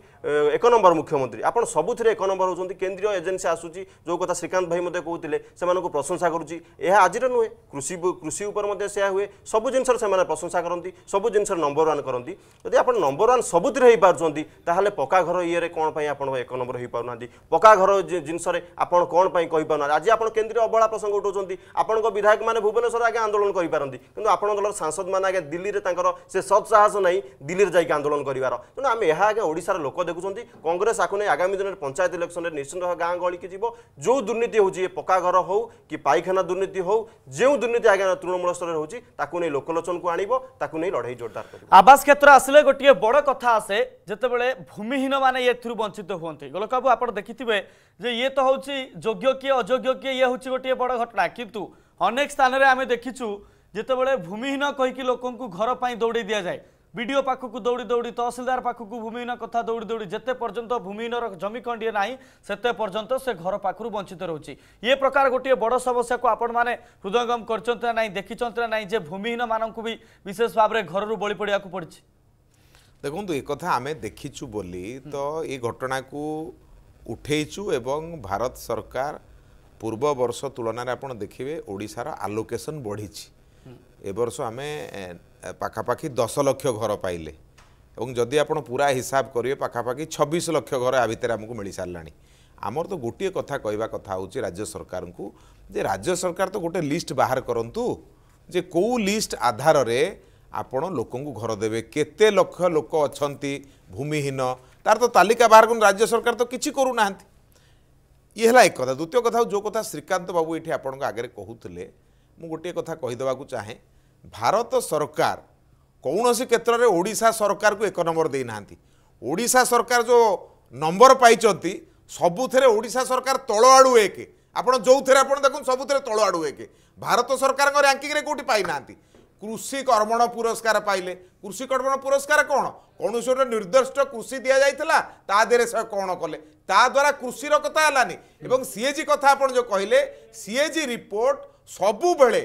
ଏକ ନମ୍ବର ମୁଖ୍ୟମନ୍ତ୍ରୀ ଆପଣ ସବୁଥିରେ ଏକ ନମ୍ବର ହେଉଛନ୍ତି କେନ୍ଦ୍ରୀୟ ଏଜେନ୍ସି ଆସୁଛି ଯେଉଁ କଥା ଶ୍ରୀକାନ୍ତ ଭାଇ ମଧ୍ୟ କହୁଥିଲେ ଆସିଥିଲେ ସେମାନଙ୍କୁ ପ୍ରଶଂସା କରୁଛି ଏହା ଆଜିର ନୁହେଁ କୃଷି କୃଷି ଉପରେ ମଧ୍ୟ ସେୟା ହୁଏ ସବୁ ଜିନିଷର ସେମାନେ ପ୍ରଶଂସା କରନ୍ତି ସବୁ ଜିନିଷର ନମ୍ବର ୱାନ୍ କରନ୍ତି ଯଦି ଆପଣ ନମ୍ବର ୱାନ୍ ସବୁଥିରେ ହେଇପାରୁଛନ୍ତି ତାହେଲେ ପକ୍କା ଘର ଇଏରେ କ'ଣ ପାଇଁ ଆପଣ ଏକ ନମ୍ବର ହେଇପାରୁନାହାନ୍ତି ପକ୍କା ଘର ଜିନିଷରେ ଆପଣ କ'ଣ ପାଇଁ କହିପାରୁନାହାନ୍ତି ଆଜି ଆପଣ କେନ୍ଦ୍ରୀୟ ଅବହେଳା ପ୍ରସଙ୍ଗ ଉଠାଉଛନ୍ତି ଆପଣଙ୍କ ବିଧାୟକମାନେ ଭୁବନେଶ୍ୱର ଆଜ୍ଞା ଆନ୍ଦୋଳନ କରିପାରନ୍ତି କିନ୍ତୁ ଆପଣ ଦଳର ସାଂସଦମାନେ ଆଜ୍ଞା ଦିଲ୍ଲୀରେ ତାଙ୍କର ସେ ସତ୍ସାହସ ନାହିଁ ଦିଲ୍ଲୀରେ ଯାଇକି ଆନ୍ଦୋଳନ କରିବାର ତେଣୁ ଆମେ ଏହା ଆଜ୍ଞା ଓଡ଼ିଶାର ଲୋକ ଦେଖୁଛନ୍ତି କଂଗ୍ରେସ ଆକୁ ନେଇ ଆଗାମୀ ଦିନରେ ପଞ୍ଚାୟତ ଇଲେକ୍ସନରେ ନିଶ୍ଚିନ୍ତ ଗାଁ ଗହଳିକି ଯିବ ଯେଉଁ ଦୁର୍ନୀତି ହେଉଛି ଏ ପକ୍କା ଘର ହେଉ କି ପାଇଖାନା ଦୁର୍ନୀତି ହେଉ ଯେଉଁ ଦୁର୍ନୀତି ଆଜ୍ଞା ତୃଣମୂଳ ସ୍ତରରେ ହେଉଛି ତାକୁ ନେଇ ଲୋକଲୋଚନକୁ ଆଣିବ ତାକୁ ନେଇ ଲଢ଼େଇ ଜୋରଦାର କରିବ ଆବାସ କ୍ଷେତ୍ର ଆସିଲେ ଗୋଟିଏ ବଡ଼ କଥା ଆସେ ଯେତେବେଳେ ଭୂମିହୀନମାନେ ଏଥିରୁ ବଞ୍ଚିତ ହୁଅନ୍ତି ଗୋଲକାବୁ ଆପଣ ଦେଖିଥିବେ ଯେ ଇଏ ତ ହେଉଛି ଯୋଗ୍ୟ କିଏ ଅଯୋଗ୍ୟ କିଏ ଇଏ ହେଉଛି ଗୋଟିଏ ବଡ଼ ଘଟଣା କିନ୍ତୁ ଅନେକ ସ୍ଥାନରେ ଆମେ ଦେଖିଛୁ ଯେତେବେଳେ ଭୂମିହୀନ କହିକି ଲୋକଙ୍କୁ ଘର ପାଇଁ ଦୌଡ଼େଇ ଦିଆଯାଏ বিডিও পাখক দৌড়ি দৌড়ি তহসিলদার পাখক ভূমিহীন কথা দৌড়ি দৌড়ি যেতে পর্যন্ত ভূমিহীনর জমি খণ্ডিয়ে না সেতে পর্যন্ত সে ঘর পাখু বঞ্চিত রয়েছে এ প্রকার গোটিয়ে বড় সমস্যাকে আপন মানে হৃদয়ঙ্গম করছেন না দেখিছেন না না যে ভূমিহীন মানুষ বিশেষ ভাবে ঘরর বলি পড়া পড়ছে দেখুন কথা আমি দেখিছু বলি তো এই ঘটনাকু উঠেছু এবং ভারত সরকার পূর্ব বর্ষ তুলনায় আপনার দেখবে ওড়শার আলোকেসন বড়িছি এবর্ষ আমি ପାଖାପାଖି ଦଶ ଲକ୍ଷ ଘର ପାଇଲେ ଏବଂ ଯଦି ଆପଣ ପୁରା ହିସାବ କରିବେ ପାଖାପାଖି ଛବିଶ ଲକ୍ଷ ଘର ଆ ଭିତରେ ଆମକୁ ମିଳିସାରିଲାଣି ଆମର ତ ଗୋଟିଏ କଥା କହିବା କଥା ହେଉଛି ରାଜ୍ୟ ସରକାରଙ୍କୁ ଯେ ରାଜ୍ୟ ସରକାର ତ ଗୋଟେ ଲିଷ୍ଟ ବାହାର କରନ୍ତୁ ଯେ କେଉଁ ଲିଷ୍ଟ ଆଧାରରେ ଆପଣ ଲୋକଙ୍କୁ ଘର ଦେବେ କେତେ ଲକ୍ଷ ଲୋକ ଅଛନ୍ତି ଭୂମିହୀନ ତାର ତ ତାଲିକା ବାହାର କରୁନି ରାଜ୍ୟ ସରକାର ତ କିଛି କରୁନାହାନ୍ତି ଇଏ ହେଲା ଏକ କଥା ଦ୍ୱିତୀୟ କଥା ଯେଉଁ କଥା ଶ୍ରୀକାନ୍ତ ବାବୁ ଏଠି ଆପଣଙ୍କ ଆଗରେ କହୁଥିଲେ ମୁଁ ଗୋଟିଏ କଥା କହିଦେବାକୁ ଚାହେଁ ଭାରତ ସରକାର କୌଣସି କ୍ଷେତ୍ରରେ ଓଡ଼ିଶା ସରକାରକୁ ଏକ ନମ୍ବର ଦେଇନାହାନ୍ତି ଓଡ଼ିଶା ସରକାର ଯେଉଁ ନମ୍ବର ପାଇଛନ୍ତି ସବୁଥିରେ ଓଡ଼ିଶା ସରକାର ତଳ ଆଡ଼ୁ ଏକ ଆପଣ ଯେଉଁଥିରେ ଆପଣ ଦେଖନ୍ତୁ ସବୁଥିରେ ତଳ ଆଡ଼ୁ ଏକ ଭାରତ ସରକାରଙ୍କ ରାଙ୍କିଙ୍ଗରେ କେଉଁଠି ପାଇନାହାନ୍ତି କୃଷି କର୍ମଣ ପୁରସ୍କାର ପାଇଲେ କୃଷି କର୍ମଣ ପୁରସ୍କାର କ'ଣ କୌଣସି ଗୋଟେ ନିର୍ଦ୍ଦିଷ୍ଟ କୃଷି ଦିଆଯାଇଥିଲା ତା ଦେହରେ ସେ କ'ଣ କଲେ ତାଦ୍ୱାରା କୃଷିର କଥା ହେଲାନି ଏବଂ ସିଏଜି କଥା ଆପଣ ଯେଉଁ କହିଲେ ସିଏଜି ରିପୋର୍ଟ ସବୁବେଳେ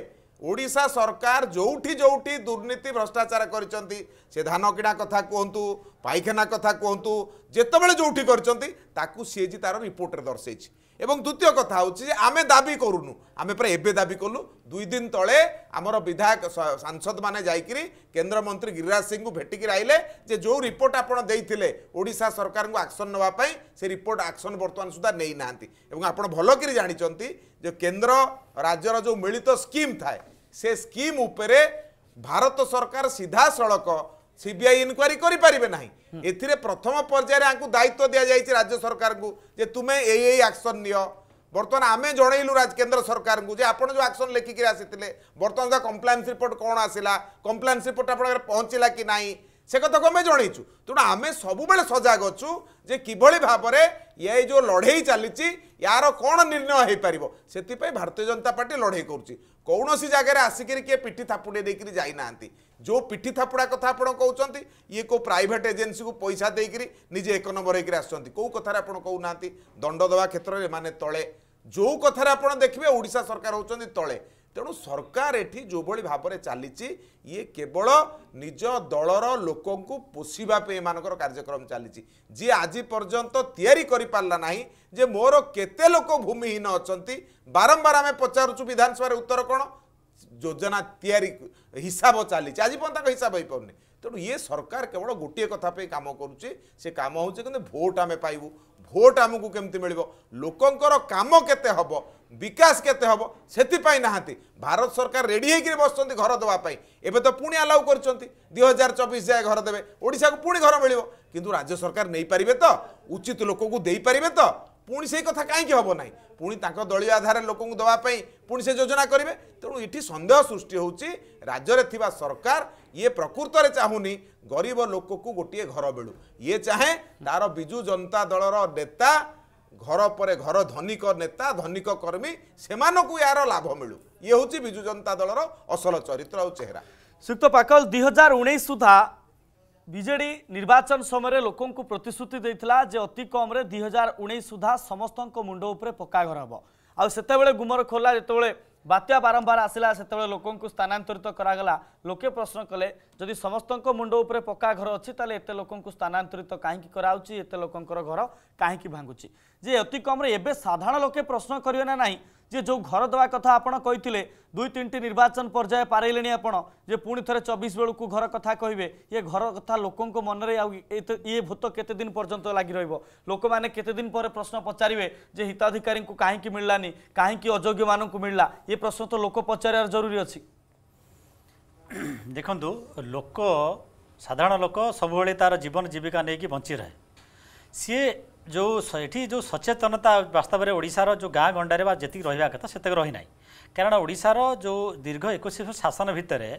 ଓଡ଼ିଶା ସରକାର ଯେଉଁଠି ଯେଉଁଠି ଦୁର୍ନୀତି ଭ୍ରଷ୍ଟାଚାର କରିଛନ୍ତି ସେ ଧାନ କିଣା କଥା କୁହନ୍ତୁ ପାଇଖାନା କଥା କୁହନ୍ତୁ ଯେତେବେଳେ ଯେଉଁଠି କରିଛନ୍ତି ତାକୁ ସିଏ ଯେ ତା'ର ରିପୋର୍ଟରେ ଦର୍ଶାଇଛି ଏବଂ ଦ୍ୱିତୀୟ କଥା ହେଉଛି ଯେ ଆମେ ଦାବି କରୁନୁ ଆମେ ପୁରା ଏବେ ଦାବି କଲୁ ଦୁଇ ଦିନ ତଳେ ଆମର ବିଧାୟକ ସାଂସଦମାନେ ଯାଇକରି କେନ୍ଦ୍ରମନ୍ତ୍ରୀ ଗିରିରାଜ ସିଂଙ୍କୁ ଭେଟିକି ଆଇଲେ ଯେ ଯେଉଁ ରିପୋର୍ଟ ଆପଣ ଦେଇଥିଲେ ଓଡ଼ିଶା ସରକାରଙ୍କୁ ଆକ୍ସନ୍ ନେବା ପାଇଁ ସେ ରିପୋର୍ଟ ଆକ୍ସନ୍ ବର୍ତ୍ତମାନ ସୁଦ୍ଧା ନେଇନାହାନ୍ତି ଏବଂ ଆପଣ ଭଲ କରି ଜାଣିଛନ୍ତି ଯେ କେନ୍ଦ୍ର ରାଜ୍ୟର ଯେଉଁ ମିଳିତ ସ୍କିମ୍ ଥାଏ সে স্কিম উপরে ভারত সরকার সিধাসলখ সিবিআই ইনকোয়ারি করে না এতে প্রথম পর্যায়ে আঙ্কু দায়িত্ব দিয়া যাই রাজ্য সরকার যে তুমি এই এই আকশন নিও বর্তমান আমি জনাইলু রাজ কেন্দ্র সরকার যে আপনার যে আকশন লেখিকি আসিলে বর্তমান তা কমপ্লায়েন্স রিপোর্ট কোণ আসিলা কমপ্লায়েন্স রিপোর্ট আপনার পৌঁছিলা কি না সে কথা আমি জনাইছু তেমন আমি সবুলে সজাগ অছু যে কিভাবে ভাবে এই যে লড়াই চালছে ୟାର କ'ଣ ନିର୍ଣ୍ଣୟ ହୋଇପାରିବ ସେଥିପାଇଁ ଭାରତୀୟ ଜନତା ପାର୍ଟି ଲଢ଼େଇ କରୁଛି କୌଣସି ଜାଗାରେ ଆସିକିରି କିଏ ପିଠି ଥାପୁଡ଼େଇ ଦେଇକିରି ଯାଇନାହାନ୍ତି ଯେଉଁ ପିଠି ଥାପୁଡ଼ା କଥା ଆପଣ କହୁଛନ୍ତି ଇଏ କେଉଁ ପ୍ରାଇଭେଟ୍ ଏଜେନ୍ସିକୁ ପଇସା ଦେଇକିରି ନିଜେ ଏକ ନମ୍ବର ହେଇକିରି ଆସୁଛନ୍ତି କେଉଁ କଥାରେ ଆପଣ କହୁନାହାନ୍ତି ଦଣ୍ଡ ଦେବା କ୍ଷେତ୍ରରେ ଏମାନେ ତଳେ ଯେଉଁ କଥାରେ ଆପଣ ଦେଖିବେ ଓଡ଼ିଶା ସରକାର ହେଉଛନ୍ତି ତଳେ ତେଣୁ ସରକାର ଏଠି ଯେଉଁଭଳି ଭାବରେ ଚାଲିଛି ଇଏ କେବଳ ନିଜ ଦଳର ଲୋକଙ୍କୁ ପୋଷିବା ପାଇଁ ଏମାନଙ୍କର କାର୍ଯ୍ୟକ୍ରମ ଚାଲିଛି ଯିଏ ଆଜି ପର୍ଯ୍ୟନ୍ତ ତିଆରି କରିପାରିଲା ନାହିଁ ଯେ ମୋର କେତେ ଲୋକ ଭୂମିହୀନ ଅଛନ୍ତି ବାରମ୍ବାର ଆମେ ପଚାରୁଛୁ ବିଧାନସଭାରେ ଉତ୍ତର କ'ଣ ଯୋଜନା ତିଆରି ହିସାବ ଚାଲିଛି ଆଜି ପର୍ଯ୍ୟନ୍ତ ତାଙ୍କ ହିସାବ ହେଇପାରୁନି ତେଣୁ ଇଏ ସରକାର କେବଳ ଗୋଟିଏ କଥା ପାଇଁ କାମ କରୁଛି ସେ କାମ ହେଉଛି କିନ୍ତୁ ଭୋଟ୍ ଆମେ ପାଇବୁ ଭୋଟ୍ ଆମକୁ କେମିତି ମିଳିବ ଲୋକଙ୍କର କାମ କେତେ ହେବ ବିକାଶ କେତେ ହେବ ସେଥିପାଇଁ ନାହାନ୍ତି ଭାରତ ସରକାର ରେଡ଼ି ହେଇକିରି ବସୁଛନ୍ତି ଘର ଦେବା ପାଇଁ ଏବେ ତ ପୁଣି ଆଲାଉ କରିଛନ୍ତି ଦୁଇ ହଜାର ଚବିଶ ଯାଏ ଘର ଦେବେ ଓଡ଼ିଶାକୁ ପୁଣି ଘର ମିଳିବ କିନ୍ତୁ ରାଜ୍ୟ ସରକାର ନେଇପାରିବେ ତ ଉଚିତ ଲୋକଙ୍କୁ ଦେଇପାରିବେ ତ ପୁଣି ସେଇ କଥା କାହିଁକି ହେବ ନାହିଁ ପୁଣି ତାଙ୍କ ଦଳୀୟ ଆଧାରରେ ଲୋକଙ୍କୁ ଦେବା ପାଇଁ ପୁଣି ସେ ଯୋଜନା କରିବେ ତେଣୁ ଏଠି ସନ୍ଦେହ ସୃଷ୍ଟି ହେଉଛି ରାଜ୍ୟରେ ଥିବା ସରକାର ଇଏ ପ୍ରକୃତରେ ଚାହୁଁନି ଗରିବ ଲୋକକୁ ଗୋଟିଏ ଘର ମିଳୁ ଇଏ ଚାହେଁ ତା'ର ବିଜୁ ଜନତା ଦଳର ନେତା ଘର ପରେ ଘର ଧନିକ ନେତା ଧନିକ କର୍ମୀ ସେମାନଙ୍କୁ ଏହାର ଲାଭ ମିଳୁ ଇଏ ହେଉଛି ବିଜୁ ଜନତା ଦଳର ଅସଲ ଚରିତ୍ର ଆଉ ଚେହେରା ଶ୍ରୀକ୍ତ ପାଖ ଦୁଇ ହଜାର ଉଣେଇଶ ସୁଦ୍ଧା ବିଜେଡ଼ି ନିର୍ବାଚନ ସମୟରେ ଲୋକଙ୍କୁ ପ୍ରତିଶ୍ରୁତି ଦେଇଥିଲା ଯେ ଅତି କମ୍ରେ ଦୁଇ ହଜାର ଉଣେଇଶ ସୁଦ୍ଧା ସମସ୍ତଙ୍କ ମୁଣ୍ଡ ଉପରେ ପକ୍କା ଘର ହେବ ଆଉ ସେତେବେଳେ ଗୁମର ଖୋଲା ଯେତେବେଳେ ବାତ୍ୟା ବାରମ୍ବାର ଆସିଲା ସେତେବେଳେ ଲୋକଙ୍କୁ ସ୍ଥାନାନ୍ତରିତ କରାଗଲା ଲୋକେ ପ୍ରଶ୍ନ କଲେ ଯଦି ସମସ୍ତଙ୍କ ମୁଣ୍ଡ ଉପରେ ପକ୍କା ଘର ଅଛି ତାହେଲେ ଏତେ ଲୋକଙ୍କୁ ସ୍ଥାନାନ୍ତରିତ କାହିଁକି କରାହେଉଛି ଏତେ ଲୋକଙ୍କର ଘର କାହିଁକି ଭାଙ୍ଗୁଛି ଯେ ଅତି କମ୍ରେ ଏବେ ସାଧାରଣ ଲୋକେ ପ୍ରଶ୍ନ କରିବେ ନା ନାହିଁ ଯେ ଯେଉଁ ଘର ଦେବା କଥା ଆପଣ କହିଥିଲେ ଦୁଇ ତିନିଟି ନିର୍ବାଚନ ପର୍ଯ୍ୟାୟ ପାରିଲେଣି ଆପଣ ଯେ ପୁଣି ଥରେ ଚବିଶ ବେଳକୁ ଘର କଥା କହିବେ ଇଏ ଘର କଥା ଲୋକଙ୍କ ମନରେ ଆଉ ଇଏ ଭୂତ କେତେ ଦିନ ପର୍ଯ୍ୟନ୍ତ ଲାଗି ରହିବ ଲୋକମାନେ କେତେ ଦିନ ପରେ ପ୍ରଶ୍ନ ପଚାରିବେ ଯେ ହିତାଧିକାରୀଙ୍କୁ କାହିଁକି ମିଳିଲାନି କାହିଁକି ଅଯୋଗ୍ୟମାନଙ୍କୁ ମିଳିଲା ଇଏ ପ୍ରଶ୍ନ ତ ଲୋକ ପଚାରିବାର ଜରୁରୀ ଅଛି ଦେଖନ୍ତୁ ଲୋକ ସାଧାରଣ ଲୋକ ସବୁବେଳେ ତାର ଜୀବନ ଜୀବିକା ନେଇକି ବଞ୍ଚି ରହେ ସିଏ जो ये जो सचेतनता बास्तव में ओडार जो गाँ गंडार जी रहा कथा से रही ना କାରଣ ଓଡ଼ିଶାର ଯେଉଁ ଦୀର୍ଘ ଏକୋଇଶ ବର୍ଷ ଶାସନ ଭିତରେ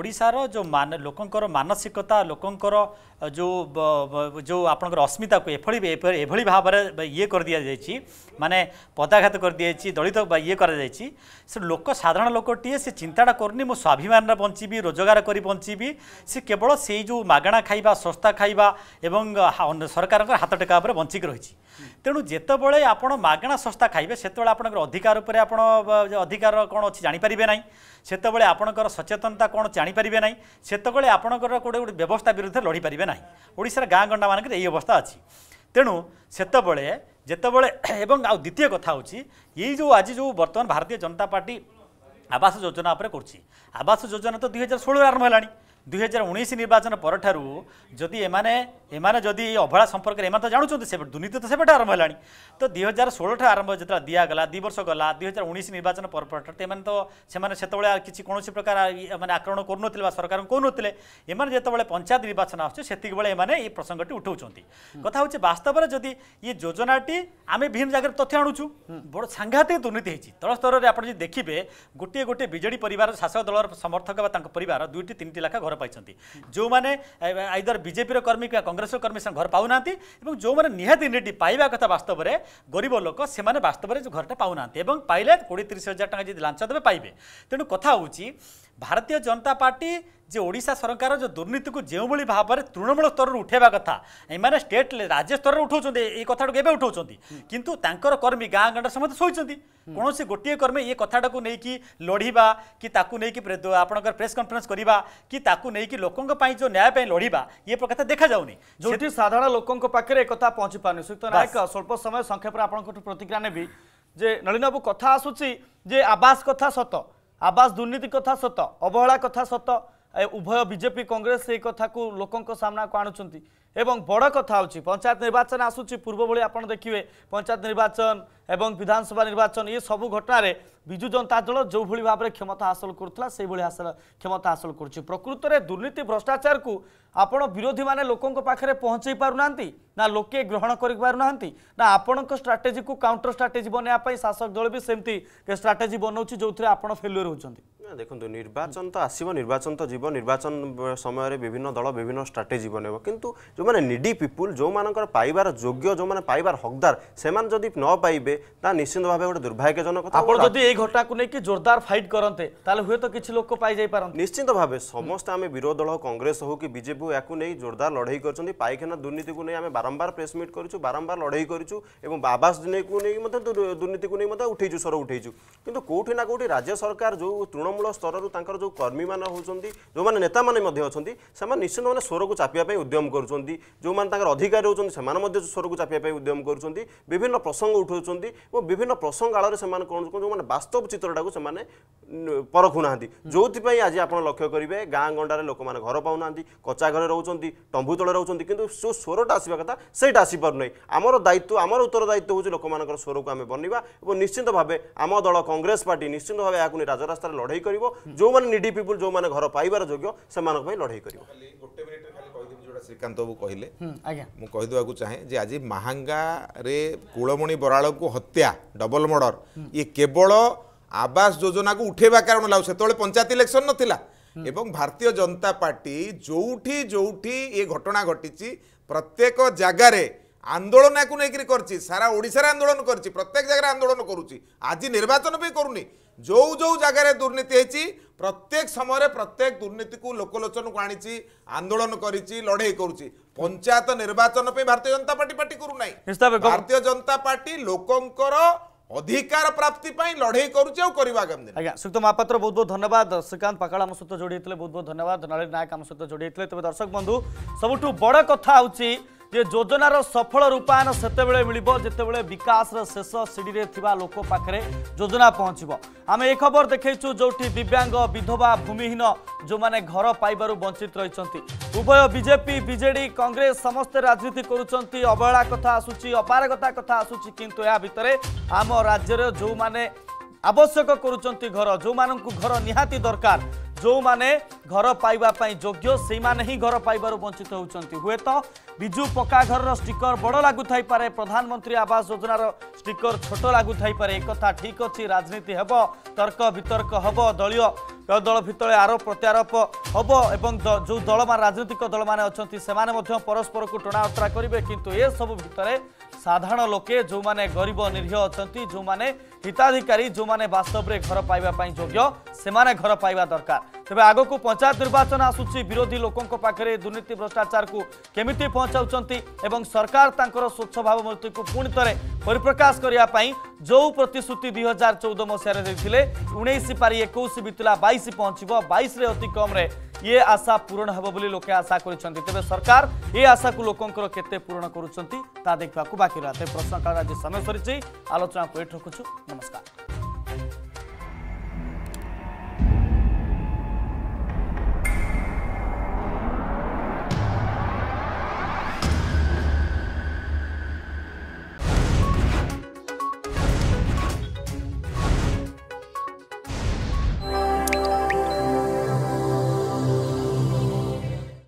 ଓଡ଼ିଶାର ଯେଉଁ ମାନ ଲୋକଙ୍କର ମାନସିକତା ଲୋକଙ୍କର ଯେଉଁ ଯେଉଁ ଆପଣଙ୍କର ଅସ୍ମିତାକୁ ଏଭଳି ଏଭଳି ଭାବରେ ଇଏ କରିଦିଆଯାଇଛି ମାନେ ପଦାଘାତ କରିଦିଆଯାଇଛି ଦଳିତ ଇଏ କରାଯାଇଛି ସେ ଲୋକ ସାଧାରଣ ଲୋକଟିଏ ସେ ଚିନ୍ତାଟା କରୁନି ମୁଁ ସ୍ୱାଭିମାନରେ ବଞ୍ଚିବି ରୋଜଗାର କରି ବଞ୍ଚିବି ସେ କେବଳ ସେଇ ଯେଉଁ ମାଗଣା ଖାଇବା ଶସ୍ତା ଖାଇବା ଏବଂ ସରକାରଙ୍କର ହାତ ଟେକା ଉପରେ ବଞ୍ଚିକି ରହିଛି তেমন যেতবে আপনার মাগণা শস্তা খাইবে সেতবে আপনার অধিকার উপরে আপনার অধিকার কোণ অ জাঁপারে না সেতবে আপনার সচেতনতা কোণ জাঁপারে না সেতবে আপনার গোটে গোটে ব্যবস্থা বিরুদ্ধে লড়িপারে না ওড়শার গাঁ গণ্ডা মানুষ এই অবস্থা আছে তেণু সেতবে যেতবে এবং আউ কথা হচ্ছে এই যে আজ যে বর্তমান ভারতীয় জনতা পার্টি আবাস যোজনা উপরে করছি আবাস যোজনা তো দুই হাজার ষোলো আরম্ভ হলানি দুই হাজার উনিশ নির্বাচন পরঠার যদি এমানে এমানে যদি অবহেলা সম্পর্কে এমন তো জাণুচ্ছেন সে দুর্নীতি তো সেবেটা আরম্ভ হলি তো দুই হাজার ষোলঠার আরম্ভ যেত দিয়াগলা দুই বর্ষ গলা দুই হাজার উনিশ নির্বাচন পরঠার এমন তো সে সেতবে কিছু কোণী প্রকার মানে আক্রমণ করুন বা সরকার করুনলে এমন যেতবে পঞ্চায়েত নির্বাচন আসছে সেতবে এমানে এই প্রসঙ্গটি উঠাউছেন কথা হচ্ছে বাস্তবের যদি ই যোজনাটি আমি বিভিন্ন জায়গায় তথ্য আনুছু বড় সাংঘাতিক দুর্নীতি হয়েছে তল স্তরের আপনার যদি দেখবে গোটিয়ে গোটিয়ে বিজেডি পরিবার শাসক দলর সমর্থক বা তাঁর পরিবার দুইটি তিনটি লেখা ঘর घर पाई जो मैंने आईदर बीजेपी कर्मी कि कंग्रेस कर्मी से घर पाऊना जो मैंने निहाती निटी पाइबा कथा वास्तव में गरीब लोक से वास्तव में जो घरटा पाऊना पाइले कोड़े तीस हजार टाँग लांच देवे पाइबे तेणु कथा हूँ भारतीय जनता पार्टी जे ओडा सरकार जो दुर्नीति को जो भाव में तृणमूल स्तर उठेवा कथा एम स्टेट राज्य स्तर उठाऊँ ये कथा टाक उठाऊँ कितु तर कर्मी गाँ गाँटे समस्त शोई कौन से गोटे कर्मी ये कथटा को लेकिन लड़ा कि आपण प्रेस कनफरेन्स करवा कि नहीं लोकों जो न्याय लड़ा ये कथा देखा जाऊनी जो साधारण लोकों पाखे एक पहुँची पारे श्रीयुक्त नायक स्वल्प समय संक्षेप आप प्रतिक्रिया नेबी जे नलिन बाबू कथ आसूची जे आवास कथा सत ଆବାସ ଦୁର୍ନୀତି କଥା ସତ ଅବହେଳା କଥା ସତ ଉଭୟ ବିଜେପି କଂଗ୍ରେସ ସେଇ କଥାକୁ ଲୋକଙ୍କ ସାମ୍ନାକୁ ଆଣୁଛନ୍ତି এবং বড় কথা হচ্ছে পঞ্চায়েত নির্বাচন আসুচি পূর্বভি আপনার দেখবে পঞ্চায়েত নির্বাচন এবং বিধানসভা নির্বাচন এই সব ঘটনার বিজু জনতা দল যেভাবে ভাবে ক্ষমতা হাসল করুলা সেইভাবে হাসল ক্ষমতা হাসল করছে প্রকৃতরে দুর্নীতি ভ্রষ্টাচার কু আপনার বিরোধী মানে লোক পাখে পৌঁছাই পু না না লোকে গ্রহণ করে পু না না আপনার স্ট্রাটেজি কু কাউন্টর স্ট্রাটেজি বনাই শাসক দল বি সেমতি স্ট্রাটেজি বনাও যে আপনার ফেলুয়ার হচ্ছেন দেখুন নির্বাচন তো আসব নির্বাচন তো যাব নির্বাচন সময়ের বিভিন্ন দল বিভিন্ন স্ট্রাটেজি বনাইব কিন্তু যে নিডি পিপুল যে পাইবার যোগ্য যে পাইবার হকদার সে যদি ন পাইবে তা নিশ্চিন্ত ভাবে গোটে দুর্ভাগ্যজনক আপনার যদি এই ঘটনাকে নিয়ে জোরদার ফাইট করতে তাহলে হুয়েত কিছু লোক পাই যাই পারে নিশ্চিন্ত ভাবে সমস্ত আমি বিরোধী দল কংগ্রেস হোক কি বিজেপি এখন নিয়ে জোরদার লড়াই করছেন পাইখানা দুর্নীতিকে নিয়ে আমি বারম্বার প্রেস মিট করছু বারম্বার লড়াই করছু এবং আবাস যোজনাকে নিয়ে দুর্নীতিকে নিয়ে উঠেছু স্বর উঠেছু কিন্তু কোটি না কোটি রাজ্য সরকার যে তৃণমূল ତୃଣମୂଳ ସ୍ତରରୁ ତାଙ୍କର ଯେଉଁ କର୍ମୀମାନେ ହେଉଛନ୍ତି ଯେଉଁମାନେ ନେତାମାନେ ମଧ୍ୟ ଅଛନ୍ତି ସେମାନେ ନିଶ୍ଚିନ୍ତ ମାନେ ସ୍ୱରକୁ ଚାପିବା ପାଇଁ ଉଦ୍ୟମ କରୁଛନ୍ତି ଯେଉଁମାନେ ତାଙ୍କର ଅଧିକାରୀ ହେଉଛନ୍ତି ସେମାନେ ମଧ୍ୟ ସ୍ୱରକୁ ଚାପିବା ପାଇଁ ଉଦ୍ୟମ କରୁଛନ୍ତି ବିଭିନ୍ନ ପ୍ରସଙ୍ଗ ଉଠାଉଛନ୍ତି ଏବଂ ବିଭିନ୍ନ ପ୍ରସଙ୍ଗ ଆଳରେ ସେମାନେ କ'ଣ ଯେଉଁମାନେ ବାସ୍ତବ ଚିତ୍ରଟାକୁ ସେମାନେ ପରଖୁ ନାହାନ୍ତି ଯେଉଁଥିପାଇଁ ଆଜି ଆପଣ ଲକ୍ଷ୍ୟ କରିବେ ଗାଁ ଗଣ୍ଡାରେ ଲୋକମାନେ ଘର ପାଉନାହାନ୍ତି କଚା ଘରେ ରହୁଛନ୍ତି ଟମ୍ଭୁ ତଳେ ରହୁଛନ୍ତି କିନ୍ତୁ ଯେଉଁ ସ୍ୱରଟା ଆସିବା କଥା ସେଇଟା ଆସିପାରୁନାହିଁ ଆମର ଦାୟିତ୍ୱ ଆମର ଉତ୍ତର ଦାୟିତ୍ୱ ହେଉଛି ଲୋକମାନଙ୍କର ସ୍ୱରକୁ ଆମେ ବନିବା ଏବଂ ନିଶ୍ଚିନ୍ତ ଭାବେ ଆମ ଦଳ କଂଗ୍ରେସ ପାର୍ଟି ନିଶ୍ଚିନ୍ତ ଭାବେ ଏହାକୁ ନେଇ ରାଜରାସ୍ତାରେ ଲଢ଼େଇ କରିବ ଯେଉଁମାନେ ନିଡି ପିପୁଲ ଯେଉଁମାନେ ଘର ପାଇବାର ଯୋଗ୍ୟ ସେମାନଙ୍କ ପାଇଁ ଲଢ଼େଇ କରିବ ଶ୍ରୀକାନ୍ତ ବାବୁ କହିଲେ ମୁଁ କହିଦେବାକୁ ଚାହେଁ ଯେ ଆଜି ମାହାଙ୍ଗାରେ କୁଳମଣି ବରାଳକୁ ହତ୍ୟା ଡବଲ ମର୍ଡର ଇଏ କେବଳ ଆବାସ ଯୋଜନାକୁ ଉଠେଇବା କାରଣ ଲାଗୁ ସେତେବେଳେ ପଞ୍ଚାୟତ ଇଲେକ୍ସନ ନଥିଲା ଏବଂ ଭାରତୀୟ ଜନତା ପାର୍ଟି ଯେଉଁଠି ଯେଉଁଠି ଏ ଘଟଣା ଘଟିଛି ପ୍ରତ୍ୟେକ ଜାଗାରେ ଆନ୍ଦୋଳନକୁ ନେଇକରି କରିଛି ସାରା ଓଡ଼ିଶାରେ ଆନ୍ଦୋଳନ କରିଛି ପ୍ରତ୍ୟେକ ଜାଗାରେ ଆନ୍ଦୋଳନ କରୁଛି ଆଜି ନିର୍ବାଚନ ବି କରୁନି ଯେଉଁ ଯେଉଁ ଜାଗାରେ ଦୁର୍ନୀତି ହେଇଛି ପ୍ରତ୍ୟେକ ସମୟରେ ପ୍ରତ୍ୟେକ ଦୁର୍ନୀତିକୁ ଲୋକଲୋଚନକୁ ଆଣିଛି ଆନ୍ଦୋଳନ କରିଛି ଲଢ଼େଇ କରୁଛି ପଞ୍ଚାୟତ ନିର୍ବାଚନ ପାଇଁ ଭାରତୀୟ ଜନତା ପାର୍ଟି ପାର୍ଟି କରୁନାହିଁ ଭାରତୀୟ ଜନତା ପାର୍ଟି ଲୋକଙ୍କର ଅଧିକାର ପ୍ରାପ୍ତି ପାଇଁ ଲଢ଼େଇ କରୁଛି ଆଉ କରିବା ଆଗାମୀ ଦିନ ଆଜ୍ଞା ସୁକ୍ତ ମହାପାତ୍ର ବହୁତ ବହୁତ ଧନ୍ୟବାଦ ଶ୍ରୀକାନ୍ତ ପାକାଳ ଆମ ସହିତ ଯୋଡ଼ି ହେଇଥିଲେ ବହୁତ ବହୁତ ଧନ୍ୟବାଦ ନଳିନ ନାୟକ ଆମ ସହିତ ଯୋଡ଼ି ହେଇଥିଲେ ତେବେ ଦର୍ଶକ ବନ୍ଧୁ ସବୁଠୁ ବଡ଼ କଥା ହେଉଛି ଯେ ଯୋଜନାର ସଫଳ ରୂପାୟନ ସେତେବେଳେ ମିଳିବ ଯେତେବେଳେ ବିକାଶର ଶେଷ ସିଡ଼ିରେ ଥିବା ଲୋକ ପାଖରେ ଯୋଜନା ପହଞ୍ଚିବ ଆମେ ଏ ଖବର ଦେଖାଇଛୁ ଯେଉଁଠି ଦିବ୍ୟାଙ୍ଗ ବିଧବା ଭୂମିହୀନ ଯେଉଁମାନେ ଘର ପାଇବାରୁ ବଞ୍ଚିତ ରହିଛନ୍ତି ଉଭୟ ବିଜେପି ବିଜେଡ଼ି କଂଗ୍ରେସ ସମସ୍ତେ ରାଜନୀତି କରୁଛନ୍ତି ଅବହେଳା କଥା ଆସୁଛି ଅପାରଗତା କଥା ଆସୁଛି କିନ୍ତୁ ଏହା ଭିତରେ ଆମ ରାଜ୍ୟରେ ଯେଉଁମାନେ ଆବଶ୍ୟକ କରୁଛନ୍ତି ଘର ଯେଉଁମାନଙ୍କୁ ଘର ନିହାତି ଦରକାର ଯେଉଁମାନେ ଘର ପାଇବା ପାଇଁ ଯୋଗ୍ୟ ସେଇମାନେ ହିଁ ଘର ପାଇବାରୁ ବଞ୍ଚିତ ହେଉଛନ୍ତି ହୁଏତ ବିଜୁ ପକ୍କା ଘରର ଷ୍ଟିକର ବଡ଼ ଲାଗୁଥାଇପାରେ ପ୍ରଧାନମନ୍ତ୍ରୀ ଆବାସ ଯୋଜନାର ଷ୍ଟିକର ଛୋଟ ଲାଗୁଥାଇପାରେ ଏକଥା ଠିକ୍ ଅଛି ରାଜନୀତି ହେବ ତର୍କ ବିତର୍କ ହେବ ଦଳୀୟ ଦଳ ଭିତରେ ଆରୋପ ପ୍ରତ୍ୟାରୋପ ହେବ ଏବଂ ଯେଉଁ ଦଳମାନେ ରାଜନୈତିକ ଦଳମାନେ ଅଛନ୍ତି ସେମାନେ ମଧ୍ୟ ପରସ୍ପରକୁ ଟଣାଅଟରା କରିବେ କିନ୍ତୁ ଏସବୁ ଭିତରେ সাধারণ লোকে যে গরিব নিরীহ অনেক যে হিতাধিকারী যে বাস্তবরে ঘর পাইবা যোগ্য সে ঘর পাইবা দরকার তবে আগক পঞ্চায়েত নির্বাচন আসুচি বিরোধী লোক পাখে দুর্নীতি ভ্রষ্টাচার কমিটি পৌঁছাউন এবং সরকার তাঁর স্বচ্ছ ভাবমূর্তি পুঁ থে পরিপ্রকাশ করা যে প্রতিশ্রুতি দুই হাজার চৌদ মশায় দিয়ে উনিশ পারি একুশ বিতলা বাইশ পৌঁছব বাইশে অতি কমরে ये आशा पूरण हे बोली आशा करते तेज सरकार ये आशा को लोकर के पूरण करुँच देखा बाकी रहा प्रश्नकाल आज समय सरी आलोचना को ये रखुचु नमस्कार